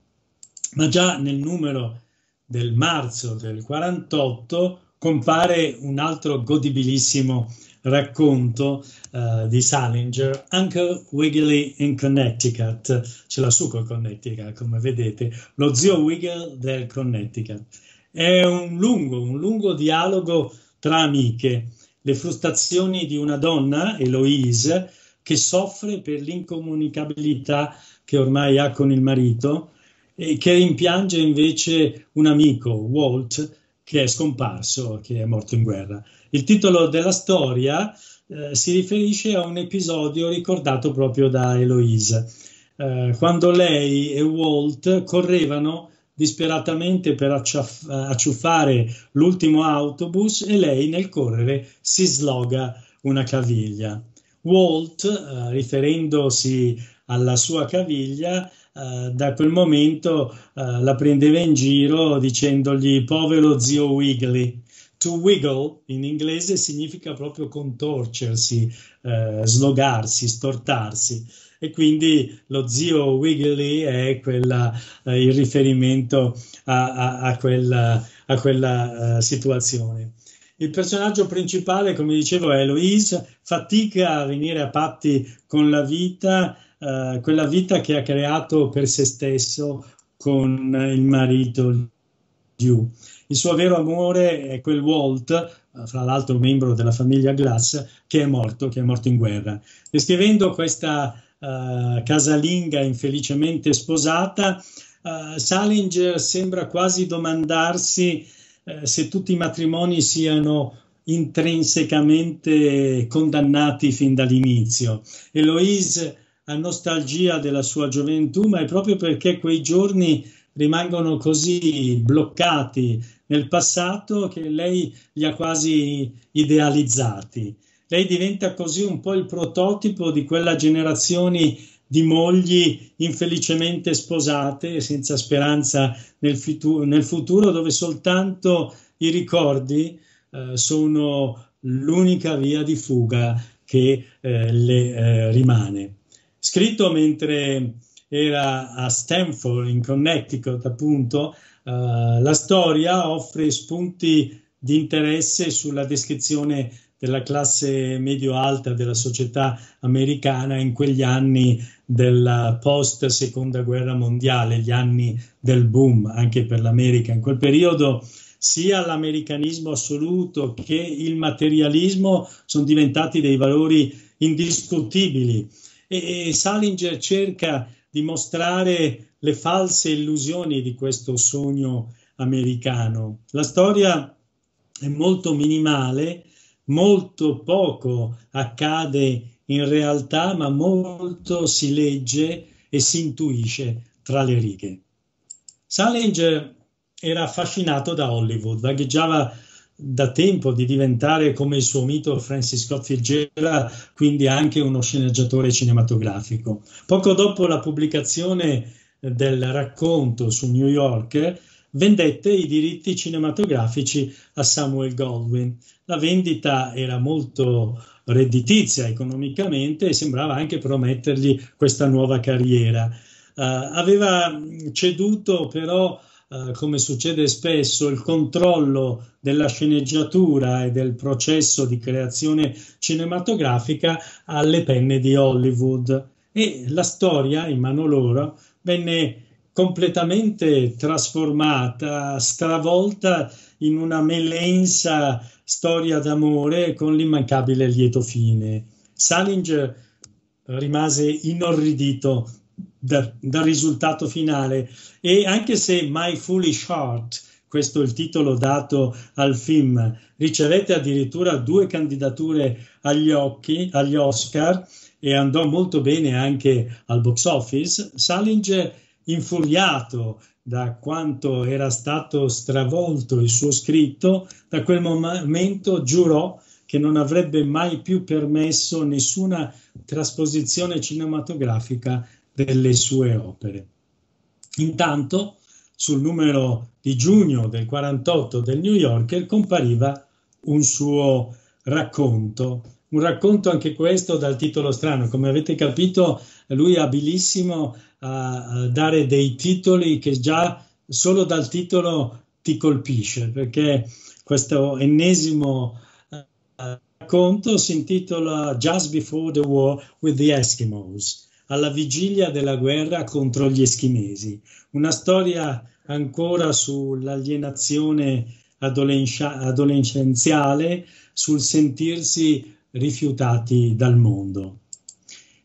Ma già nel numero del marzo del 48 compare un altro godibilissimo racconto uh, di Salinger, Uncle Wiggily in Connecticut, ce l'ha su col Connecticut come vedete, lo zio Wiggle del Connecticut. È un lungo, un lungo dialogo tra amiche, le frustrazioni di una donna, Eloise, che soffre per l'incomunicabilità che ormai ha con il marito e che rimpiange invece un amico, Walt, che è scomparso, che è morto in guerra. Il titolo della storia eh, si riferisce a un episodio ricordato proprio da Eloise, eh, quando lei e Walt correvano disperatamente per acciuffare l'ultimo autobus e lei nel correre si sloga una caviglia. Walt, eh, riferendosi alla sua caviglia, eh, da quel momento eh, la prendeva in giro dicendogli povero zio Wiggly. To wiggle in inglese significa proprio contorcersi, eh, slogarsi, stortarsi e quindi lo zio Wiggly è quella, eh, il riferimento a, a, a quella, a quella uh, situazione. Il personaggio principale, come dicevo, è Eloise, fatica a venire a patti con la vita, eh, quella vita che ha creato per se stesso con il marito Liu. Il suo vero amore è quel Walt, eh, fra l'altro membro della famiglia Glass, che è morto, che è morto in guerra. Descrivendo questa eh, casalinga infelicemente sposata, eh, Salinger sembra quasi domandarsi eh, se tutti i matrimoni siano intrinsecamente condannati fin dall'inizio. Eloise ha nostalgia della sua gioventù, ma è proprio perché quei giorni rimangono così bloccati nel passato che lei li ha quasi idealizzati. Lei diventa così un po' il prototipo di quella generazione di mogli infelicemente sposate, senza speranza nel, fitu- nel futuro, dove soltanto i ricordi eh, sono l'unica via di fuga che eh, le eh, rimane. Scritto mentre era a Stanford, in Connecticut, appunto, eh, la storia offre spunti di interesse sulla descrizione della classe medio-alta della società americana in quegli anni della post seconda guerra mondiale, gli anni del boom anche per l'America. In quel periodo sia l'americanismo assoluto che il materialismo sono diventati dei valori indiscutibili e, e Salinger cerca di mostrare le false illusioni di questo sogno americano. La storia è molto minimale, molto poco accade in realtà, ma molto si legge e si intuisce tra le righe. Salinger era affascinato da Hollywood, vagheggiava da tempo di diventare come il suo mito Francis Scott Fitzgerald, quindi anche uno sceneggiatore cinematografico. Poco dopo la pubblicazione del racconto su New York, vendette i diritti cinematografici a Samuel Goldwyn. La vendita era molto redditizia economicamente e sembrava anche promettergli questa nuova carriera. Uh, aveva ceduto però, uh, come succede spesso, il controllo della sceneggiatura e del processo di creazione cinematografica alle penne di Hollywood e la storia in mano loro venne completamente trasformata, stravolta in una melensa storia d'amore con l'immancabile lieto fine. Salinger rimase inorridito da, dal risultato finale e anche se My Foolish Heart, questo è il titolo dato al film, ricevette addirittura due candidature agli, occhi, agli Oscar e andò molto bene anche al box office, Salinger infuriato da quanto era stato stravolto il suo scritto, da quel momento giurò che non avrebbe mai più permesso nessuna trasposizione cinematografica delle sue opere. Intanto, sul numero di giugno del 48 del New Yorker compariva un suo racconto un racconto anche questo dal titolo strano. Come avete capito, lui è abilissimo a dare dei titoli che già solo dal titolo ti colpisce, perché questo ennesimo eh, racconto si intitola Just Before the War with the Eskimos, alla vigilia della guerra contro gli eschimesi. Una storia ancora sull'alienazione adolescenziale, sul sentirsi rifiutati dal mondo.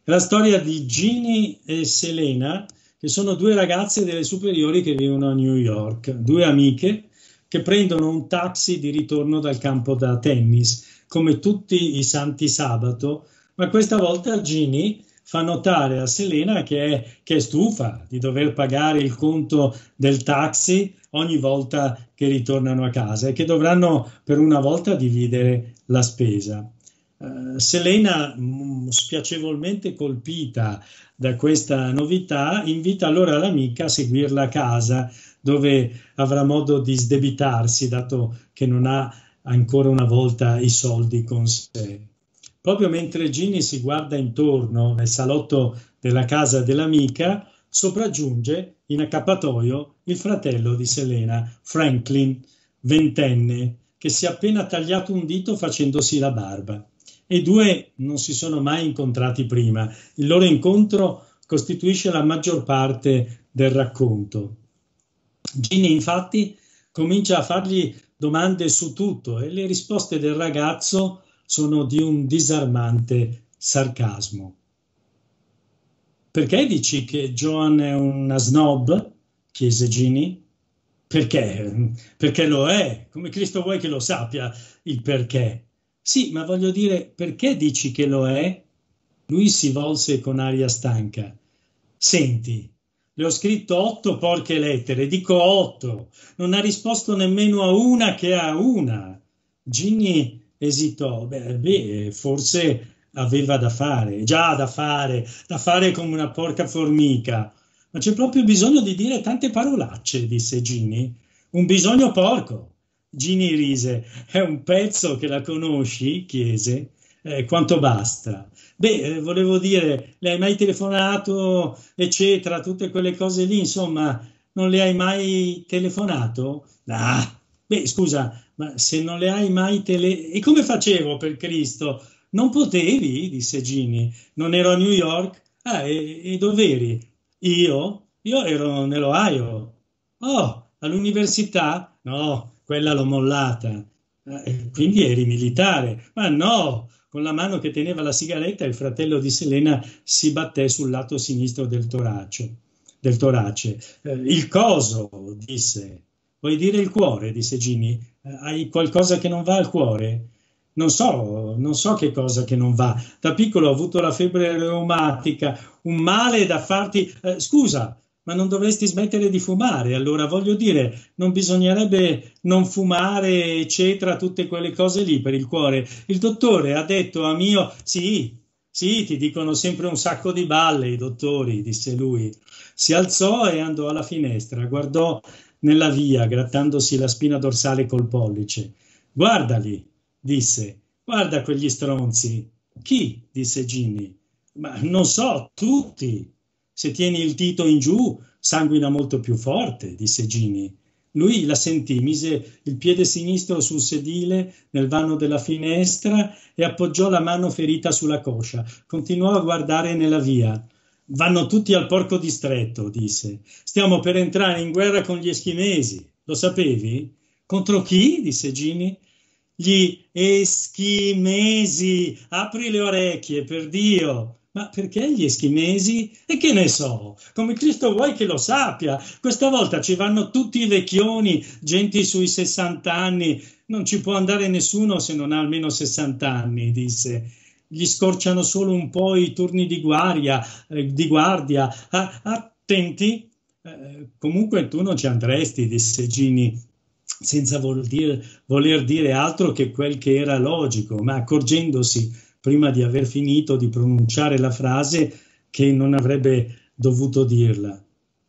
È la storia di Ginny e Selena, che sono due ragazze delle superiori che vivono a New York, due amiche che prendono un taxi di ritorno dal campo da tennis, come tutti i santi sabato, ma questa volta Ginny fa notare a Selena che è, che è, stufa di dover pagare il conto del taxi ogni volta che ritornano a casa e che dovranno per una volta dividere la spesa. Uh, Selena, mh, mm, spiacevolmente colpita da questa novità, invita allora l'amica a seguirla a casa, dove avrà modo di sdebitarsi, dato che non ha ancora una volta i soldi con sé. Proprio mentre Ginny si guarda intorno nel salotto della casa dell'amica, sopraggiunge in accappatoio il fratello di Selena, Franklin, ventenne, che si è appena tagliato un dito facendosi la barba e due non si sono mai incontrati prima. Il loro incontro costituisce la maggior parte del racconto. Ginny infatti comincia a fargli domande su tutto e le risposte del ragazzo sono di un disarmante sarcasmo. Perché dici che Joan è una snob? chiese Ginny. Perché? Perché lo è. Come Cristo vuoi che lo sappia il perché? Sì, ma voglio dire, perché dici che lo è? Lui si volse con aria stanca. Senti, le ho scritto otto porche lettere, dico otto. Non ha risposto nemmeno a una che a una. Gigni esitò. Beh, beh, forse aveva da fare, già da fare, da fare come una porca formica. Ma c'è proprio bisogno di dire tante parolacce, disse Gigni. Un bisogno porco. Gini rise, è un pezzo che la conosci, chiese, eh, quanto basta. Beh, eh, volevo dire, le hai mai telefonato, eccetera, tutte quelle cose lì, insomma, non le hai mai telefonato? Ah, beh, scusa, ma se non le hai mai telefonato, E come facevo per Cristo? Non potevi, disse Gini, non ero a New York. Ah, e, e dov'eri? Io? Io ero nell'Ohio. Oh, all'università? No, quella l'ho mollata. Eh, quindi eri militare. Ma no, con la mano che teneva la sigaretta il fratello di Selena si batté sul lato sinistro del torace. Del torace. Eh, il coso, disse. Vuoi dire il cuore, disse Jimmy. Eh, hai qualcosa che non va al cuore? Non so, non so che cosa che non va. Da piccolo ho avuto la febbre reumatica, un male da farti... Eh, scusa, ma non dovresti smettere di fumare. Allora voglio dire, non bisognerebbe non fumare, eccetera, tutte quelle cose lì per il cuore. Il dottore ha detto a mio, sì, sì, ti dicono sempre un sacco di balle i dottori, disse lui. Si alzò e andò alla finestra, guardò nella via, grattandosi la spina dorsale col pollice. Guardali, disse, guarda quegli stronzi. Chi? disse Ginny. Ma non so, tutti se tieni il dito in giù sanguina molto più forte, disse Gini. Lui la sentì, mise il piede sinistro sul sedile nel vano della finestra e appoggiò la mano ferita sulla coscia. Continuò a guardare nella via. Vanno tutti al porco distretto, disse. Stiamo per entrare in guerra con gli eschimesi. Lo sapevi? Contro chi? disse Gini. Gli eschimesi. Apri le orecchie, per Dio. Ma perché gli eschimesi? E che ne so, come Cristo vuoi che lo sappia. Questa volta ci vanno tutti i vecchioni, genti sui 60 anni. Non ci può andare nessuno se non ha almeno 60 anni, disse gli scorciano solo un po' i turni di guardia. Eh, di guardia. Ah, attenti, eh, comunque tu non ci andresti, disse Gini, senza voler dire, voler dire altro che quel che era logico, ma accorgendosi prima di aver finito di pronunciare la frase che non avrebbe dovuto dirla.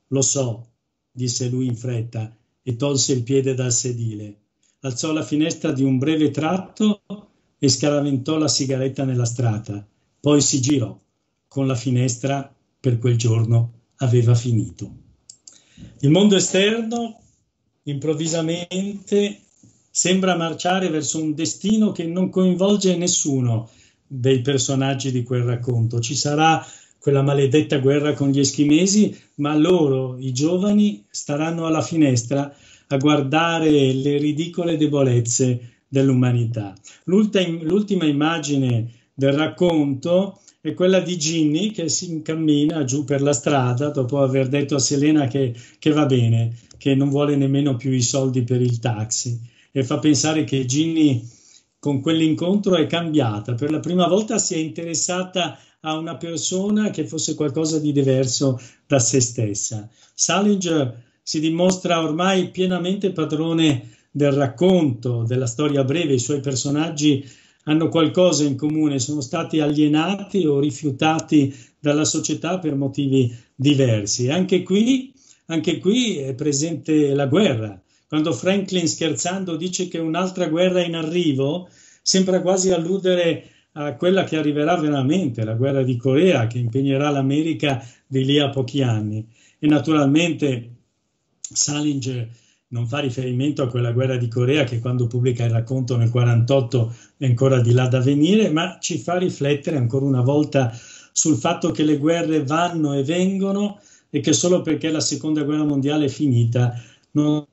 Lo so, disse lui in fretta e tolse il piede dal sedile. Alzò la finestra di un breve tratto e scaraventò la sigaretta nella strada. Poi si girò. Con la finestra, per quel giorno, aveva finito. Il mondo esterno, improvvisamente, sembra marciare verso un destino che non coinvolge nessuno dei personaggi di quel racconto. Ci sarà quella maledetta guerra con gli eschimesi, ma loro, i giovani, staranno alla finestra a guardare le ridicole debolezze dell'umanità. L'ultima, immagine del racconto è quella di Ginny che si incammina giù per la strada dopo aver detto a Selena che, che va bene, che non vuole nemmeno più i soldi per il taxi e fa pensare che Ginny con quell'incontro è cambiata. Per la prima volta si è interessata a una persona che fosse qualcosa di diverso da se stessa. Salinger si dimostra ormai pienamente padrone del racconto, della storia breve, i suoi personaggi hanno qualcosa in comune, sono stati alienati o rifiutati dalla società per motivi diversi. Anche qui, anche qui è presente la guerra, quando Franklin scherzando dice che un'altra guerra è in arrivo, sembra quasi alludere a quella che arriverà veramente, la guerra di Corea, che impegnerà l'America di lì a pochi anni. E naturalmente Salinger non fa riferimento a quella guerra di Corea che quando pubblica il racconto nel 1948 è ancora di là da venire, ma ci fa riflettere ancora una volta sul fatto che le guerre vanno e vengono e che solo perché la seconda guerra mondiale è finita non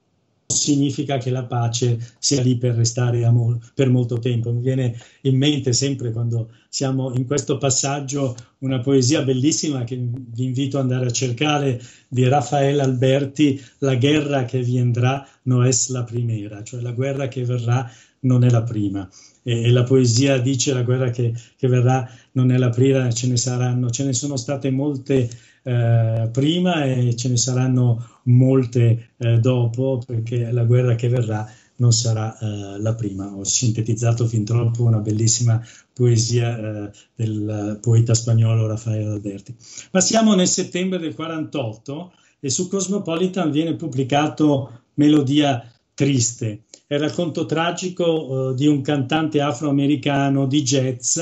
significa che la pace sia lì per restare mo- per molto tempo. Mi viene in mente sempre quando siamo in questo passaggio una poesia bellissima che vi invito ad andare a cercare di Raffaele Alberti, La guerra che vendrà non è la prima, cioè la guerra che verrà non è la prima. E, e la poesia dice la guerra che, che, verrà non è la prima, ce ne saranno, ce ne sono state molte eh, prima e ce ne saranno molte eh, dopo, perché la guerra che verrà non sarà eh, la prima. Ho sintetizzato fin troppo una bellissima poesia eh, del poeta spagnolo Raffaele Alberti. Ma siamo nel settembre del 48 e su Cosmopolitan viene pubblicato Melodia triste, è il racconto tragico eh, di un cantante afroamericano di jazz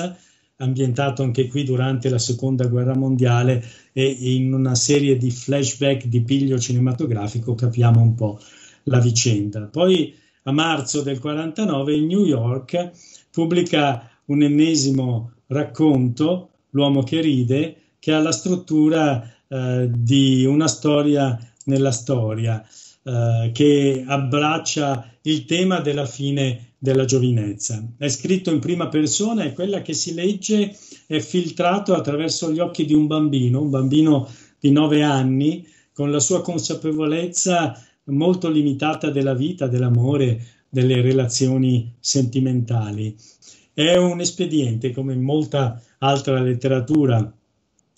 ambientato anche qui durante la seconda guerra mondiale e in una serie di flashback di piglio cinematografico capiamo un po' la vicenda. Poi a marzo del 49 il New York pubblica un ennesimo racconto, L'uomo che ride, che ha la struttura eh, di una storia nella storia eh, che abbraccia il tema della fine della giovinezza. È scritto in prima persona e quella che si legge è filtrato attraverso gli occhi di un bambino, un bambino di nove anni, con la sua consapevolezza molto limitata della vita, dell'amore, delle relazioni sentimentali. È un espediente, come in molta altra letteratura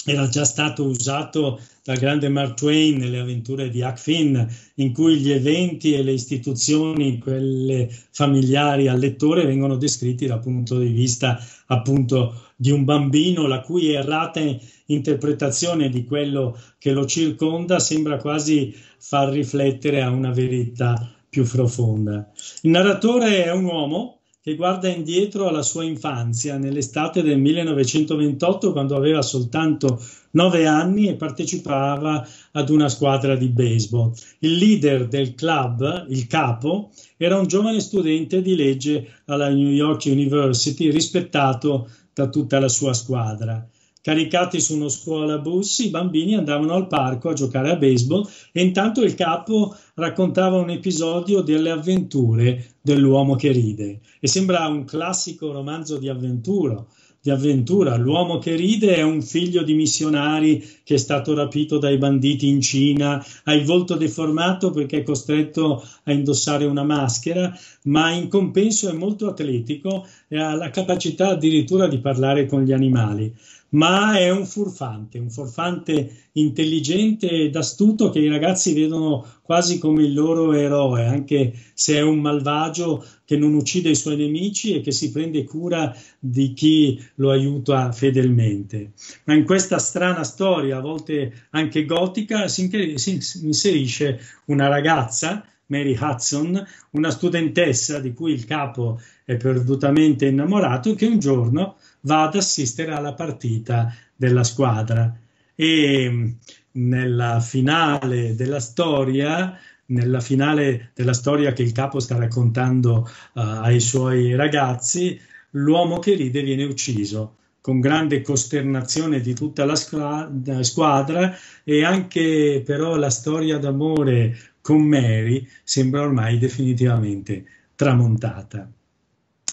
era già stato usato dal grande Mark Twain nelle avventure di Huck Finn, in cui gli eventi e le istituzioni, quelle familiari al lettore, vengono descritti dal punto di vista appunto di un bambino la cui errata interpretazione di quello che lo circonda sembra quasi far riflettere a una verità più profonda. Il narratore è un uomo che guarda indietro alla sua infanzia nell'estate del 1928 quando aveva soltanto nove anni e partecipava ad una squadra di baseball. Il leader del club, il capo, era un giovane studente di legge alla New York University rispettato da tutta la sua squadra caricati su uno scuolabus, i bambini andavano al parco a giocare a baseball e intanto il capo raccontava un episodio delle avventure dell'uomo che ride. E sembra un classico romanzo di avventura. Di avventura. L'uomo che ride è un figlio di missionari che è stato rapito dai banditi in Cina, ha il volto deformato perché è costretto a indossare una maschera, ma in compenso è molto atletico e ha la capacità addirittura di parlare con gli animali ma è un furfante, un furfante intelligente ed astuto che i ragazzi vedono quasi come il loro eroe, anche se è un malvagio che non uccide i suoi nemici e che si prende cura di chi lo aiuta fedelmente. Ma in questa strana storia, a volte anche gotica, si inserisce una ragazza Mary Hudson, una studentessa di cui il capo è perdutamente innamorato, che un giorno va ad assistere alla partita della squadra e mm, nella finale della storia nella finale della storia che il capo sta raccontando uh, ai suoi ragazzi, l'uomo che ride viene ucciso con grande costernazione di tutta la squadra, squadra e anche però la storia d'amore con Mary sembra ormai definitivamente tramontata.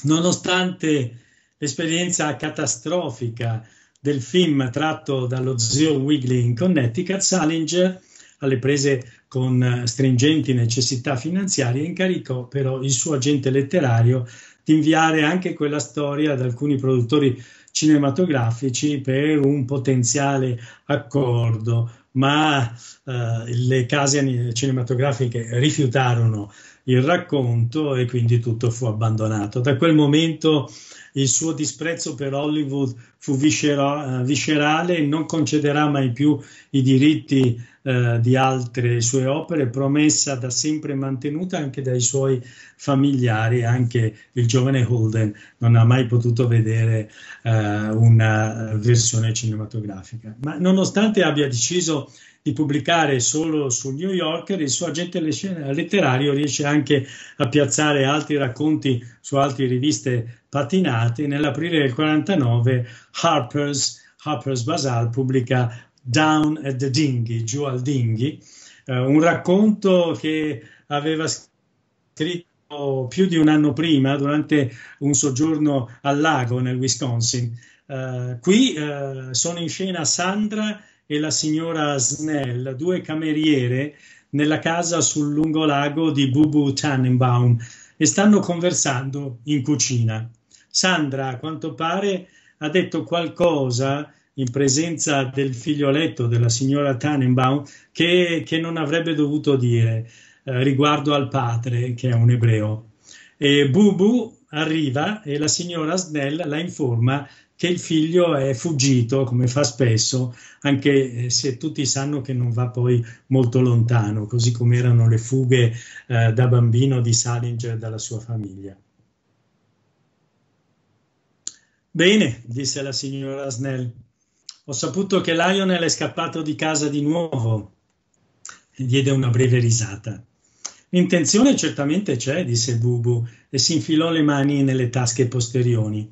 Nonostante l'esperienza catastrofica del film tratto dallo zio Wiggly in Connecticut, Salinger, alle prese con eh, stringenti necessità finanziarie, incaricò però il suo agente letterario di inviare anche quella storia ad alcuni produttori cinematografici per un potenziale accordo, ma eh, le case cinematografiche rifiutarono il racconto e quindi tutto fu abbandonato. Da quel momento il suo disprezzo per Hollywood fu viscera, eh, viscerale e non concederà mai più i diritti eh, di altre sue opere, promessa da sempre mantenuta anche dai suoi familiari. Anche il giovane Holden non ha mai potuto vedere eh, una versione cinematografica. Ma nonostante abbia deciso di pubblicare solo sul New Yorker, il suo agente letterario riesce anche a piazzare altri racconti su altre riviste patinate. Nell'aprile del 49 Harper's, Harper's Bazaar pubblica Down at the Dinghy, giù al Dinghy, eh, un racconto che aveva scritto più di un anno prima durante un soggiorno al lago nel Wisconsin. Uh, qui uh, sono in scena Sandra e la signora Snell, due cameriere nella casa sul lungolago di Bubu Tannenbaum e stanno conversando in cucina. Sandra, a quanto pare, ha detto qualcosa in presenza del figlioletto della signora Tannenbaum che, che non avrebbe dovuto dire eh, riguardo al padre, che è un ebreo. E Bubu arriva e la signora Snell la informa che il figlio è fuggito, come fa spesso, anche eh, se tutti sanno che non va poi molto lontano, così come erano le fughe eh, da bambino di Salinger dalla sua famiglia. Bene, disse la signora Snell, ho saputo che Lionel è scappato di casa di nuovo. E diede una breve risata. L'intenzione certamente c'è, disse Bubu, e si infilò le mani nelle tasche posteriori.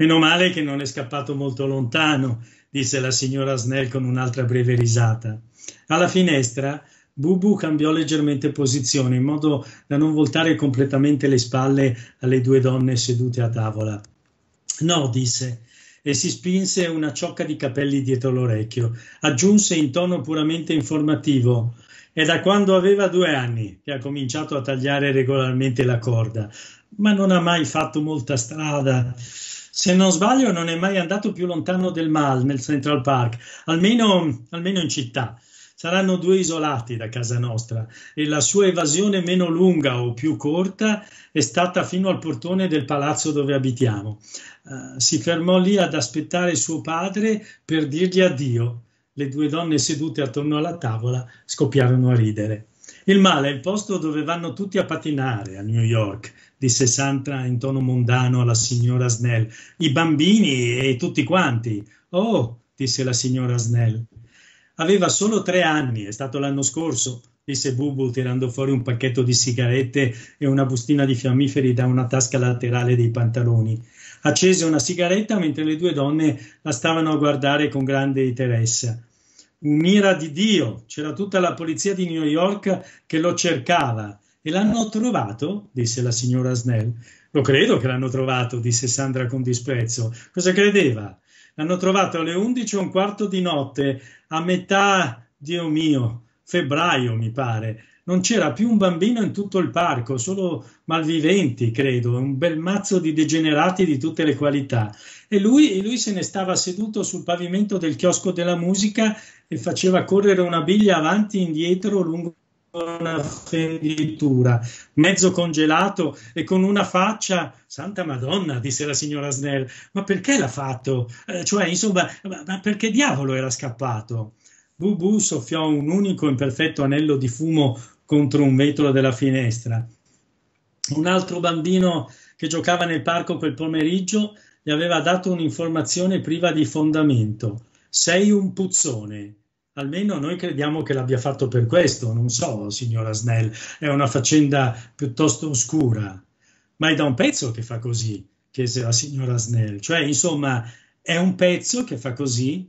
Meno male che non è scappato molto lontano, disse la signora Snell con un'altra breve risata. Alla finestra Bubu cambiò leggermente posizione in modo da non voltare completamente le spalle alle due donne sedute a tavola. No, disse, e si spinse una ciocca di capelli dietro l'orecchio. Aggiunse in tono puramente informativo. È da quando aveva due anni che ha cominciato a tagliare regolarmente la corda, ma non ha mai fatto molta strada se non sbaglio non è mai andato più lontano del Mal nel Central Park, almeno, almeno in città. Saranno due isolati da casa nostra e la sua evasione meno lunga o più corta è stata fino al portone del palazzo dove abitiamo. Uh, si fermò lì ad aspettare suo padre per dirgli addio. Le due donne sedute attorno alla tavola scoppiarono a ridere. Il male è il posto dove vanno tutti a patinare a New York disse Santra in tono mondano alla signora Snell, i bambini e tutti quanti. Oh, disse la signora Snell. Aveva solo tre anni, è stato l'anno scorso, disse Bubu tirando fuori un pacchetto di sigarette e una bustina di fiammiferi da una tasca laterale dei pantaloni. Accese una sigaretta mentre le due donne la stavano a guardare con grande interesse. Un'ira di Dio, c'era tutta la polizia di New York che lo cercava e l'hanno trovato? disse la signora Snell. Lo credo che l'hanno trovato, disse Sandra con disprezzo. Cosa credeva? L'hanno trovato alle undici e un quarto di notte, a metà, Dio mio, febbraio mi pare. Non c'era più un bambino in tutto il parco, solo malviventi, credo, un bel mazzo di degenerati di tutte le qualità. E lui, e lui se ne stava seduto sul pavimento del chiosco della musica e faceva correre una biglia avanti e indietro lungo una fenditura, mezzo congelato e con una faccia, Santa Madonna, disse la signora Snell, ma perché l'ha fatto? Eh, cioè, insomma, ma, ma perché diavolo era scappato? Bubu soffiò un unico imperfetto anello di fumo contro un vetro della finestra. Un altro bambino che giocava nel parco quel pomeriggio gli aveva dato un'informazione priva di fondamento. Sei un puzzone. Almeno noi crediamo che l'abbia fatto per questo, non so, signora Snell, è una faccenda piuttosto oscura, ma è da un pezzo che fa così, chiese la signora Snell, cioè insomma è un pezzo che fa così.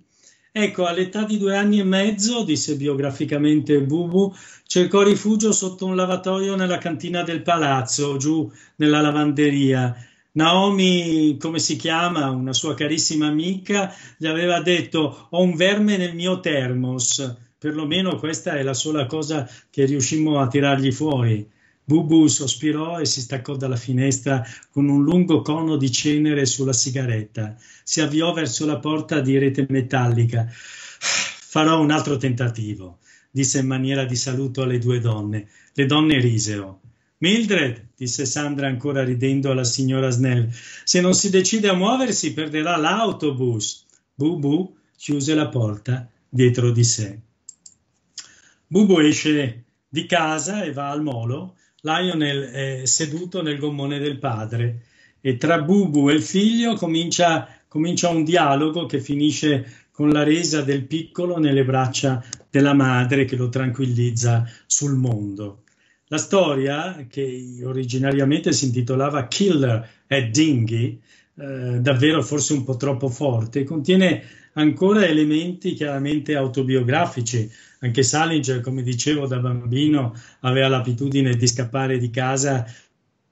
Ecco, all'età di due anni e mezzo, disse biograficamente Bubu, cercò rifugio sotto un lavatoio nella cantina del palazzo, giù nella lavanderia, Naomi, come si chiama, una sua carissima amica, gli aveva detto ho un verme nel mio termos, perlomeno questa è la sola cosa che riuscimmo a tirargli fuori. Bubu sospirò e si staccò dalla finestra con un lungo cono di cenere sulla sigaretta. Si avviò verso la porta di rete metallica. Farò un altro tentativo, disse in maniera di saluto alle due donne. Le donne risero. Mildred, disse Sandra ancora ridendo alla signora Snell, se non si decide a muoversi perderà l'autobus. Bubu chiuse la porta dietro di sé. Bubu esce di casa e va al molo. Lionel è seduto nel gommone del padre e tra Bubu e il figlio comincia, comincia un dialogo che finisce con la resa del piccolo nelle braccia della madre che lo tranquillizza sul mondo. La storia, che originariamente si intitolava Killer e Dinghy, eh, davvero forse un po' troppo forte, contiene ancora elementi chiaramente autobiografici. Anche Salinger, come dicevo da bambino, aveva l'abitudine di scappare di casa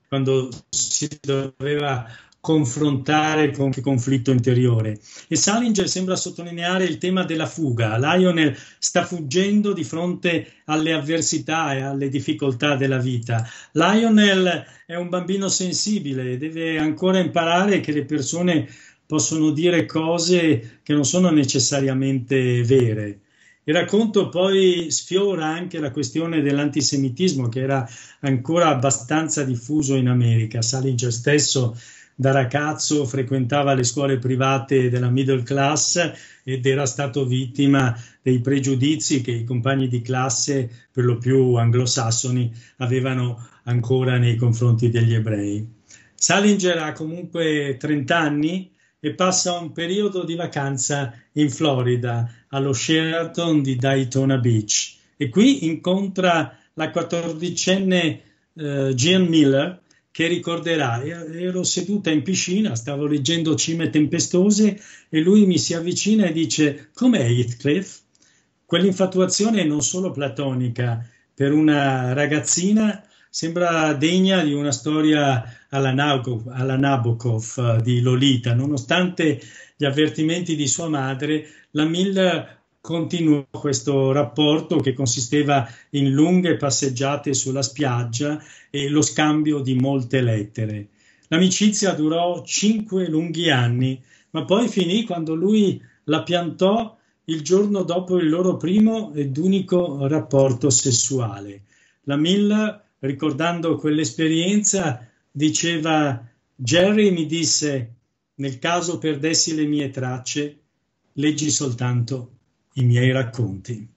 quando si doveva confrontare con il conflitto interiore. E Salinger sembra sottolineare il tema della fuga. Lionel sta fuggendo di fronte alle avversità e alle difficoltà della vita. Lionel è un bambino sensibile, e deve ancora imparare che le persone possono dire cose che non sono necessariamente vere. Il racconto poi sfiora anche la questione dell'antisemitismo che era ancora abbastanza diffuso in America. Salinger stesso da ragazzo frequentava le scuole private della middle class ed era stato vittima dei pregiudizi che i compagni di classe, per lo più anglosassoni, avevano ancora nei confronti degli ebrei. Salinger ha comunque 30 anni e passa un periodo di vacanza in Florida, allo Sheraton di Daytona Beach. E qui incontra la quattordicenne eh, Jean Miller, che ricorderà, ero seduta in piscina, stavo leggendo Cime Tempestose e lui mi si avvicina e dice com'è Heathcliff? Quell'infatuazione non solo platonica per una ragazzina sembra degna di una storia alla, Nabokov, alla Nabokov eh, di Lolita, nonostante gli avvertimenti di sua madre, la Mill continuò questo rapporto che consisteva in lunghe passeggiate sulla spiaggia e lo scambio di molte lettere. L'amicizia durò cinque lunghi anni, ma poi finì quando lui la piantò il giorno dopo il loro primo ed unico rapporto sessuale. La Miller, ricordando quell'esperienza, diceva: Jerry mi disse, nel caso perdessi le mie tracce, leggi soltanto i miei racconti.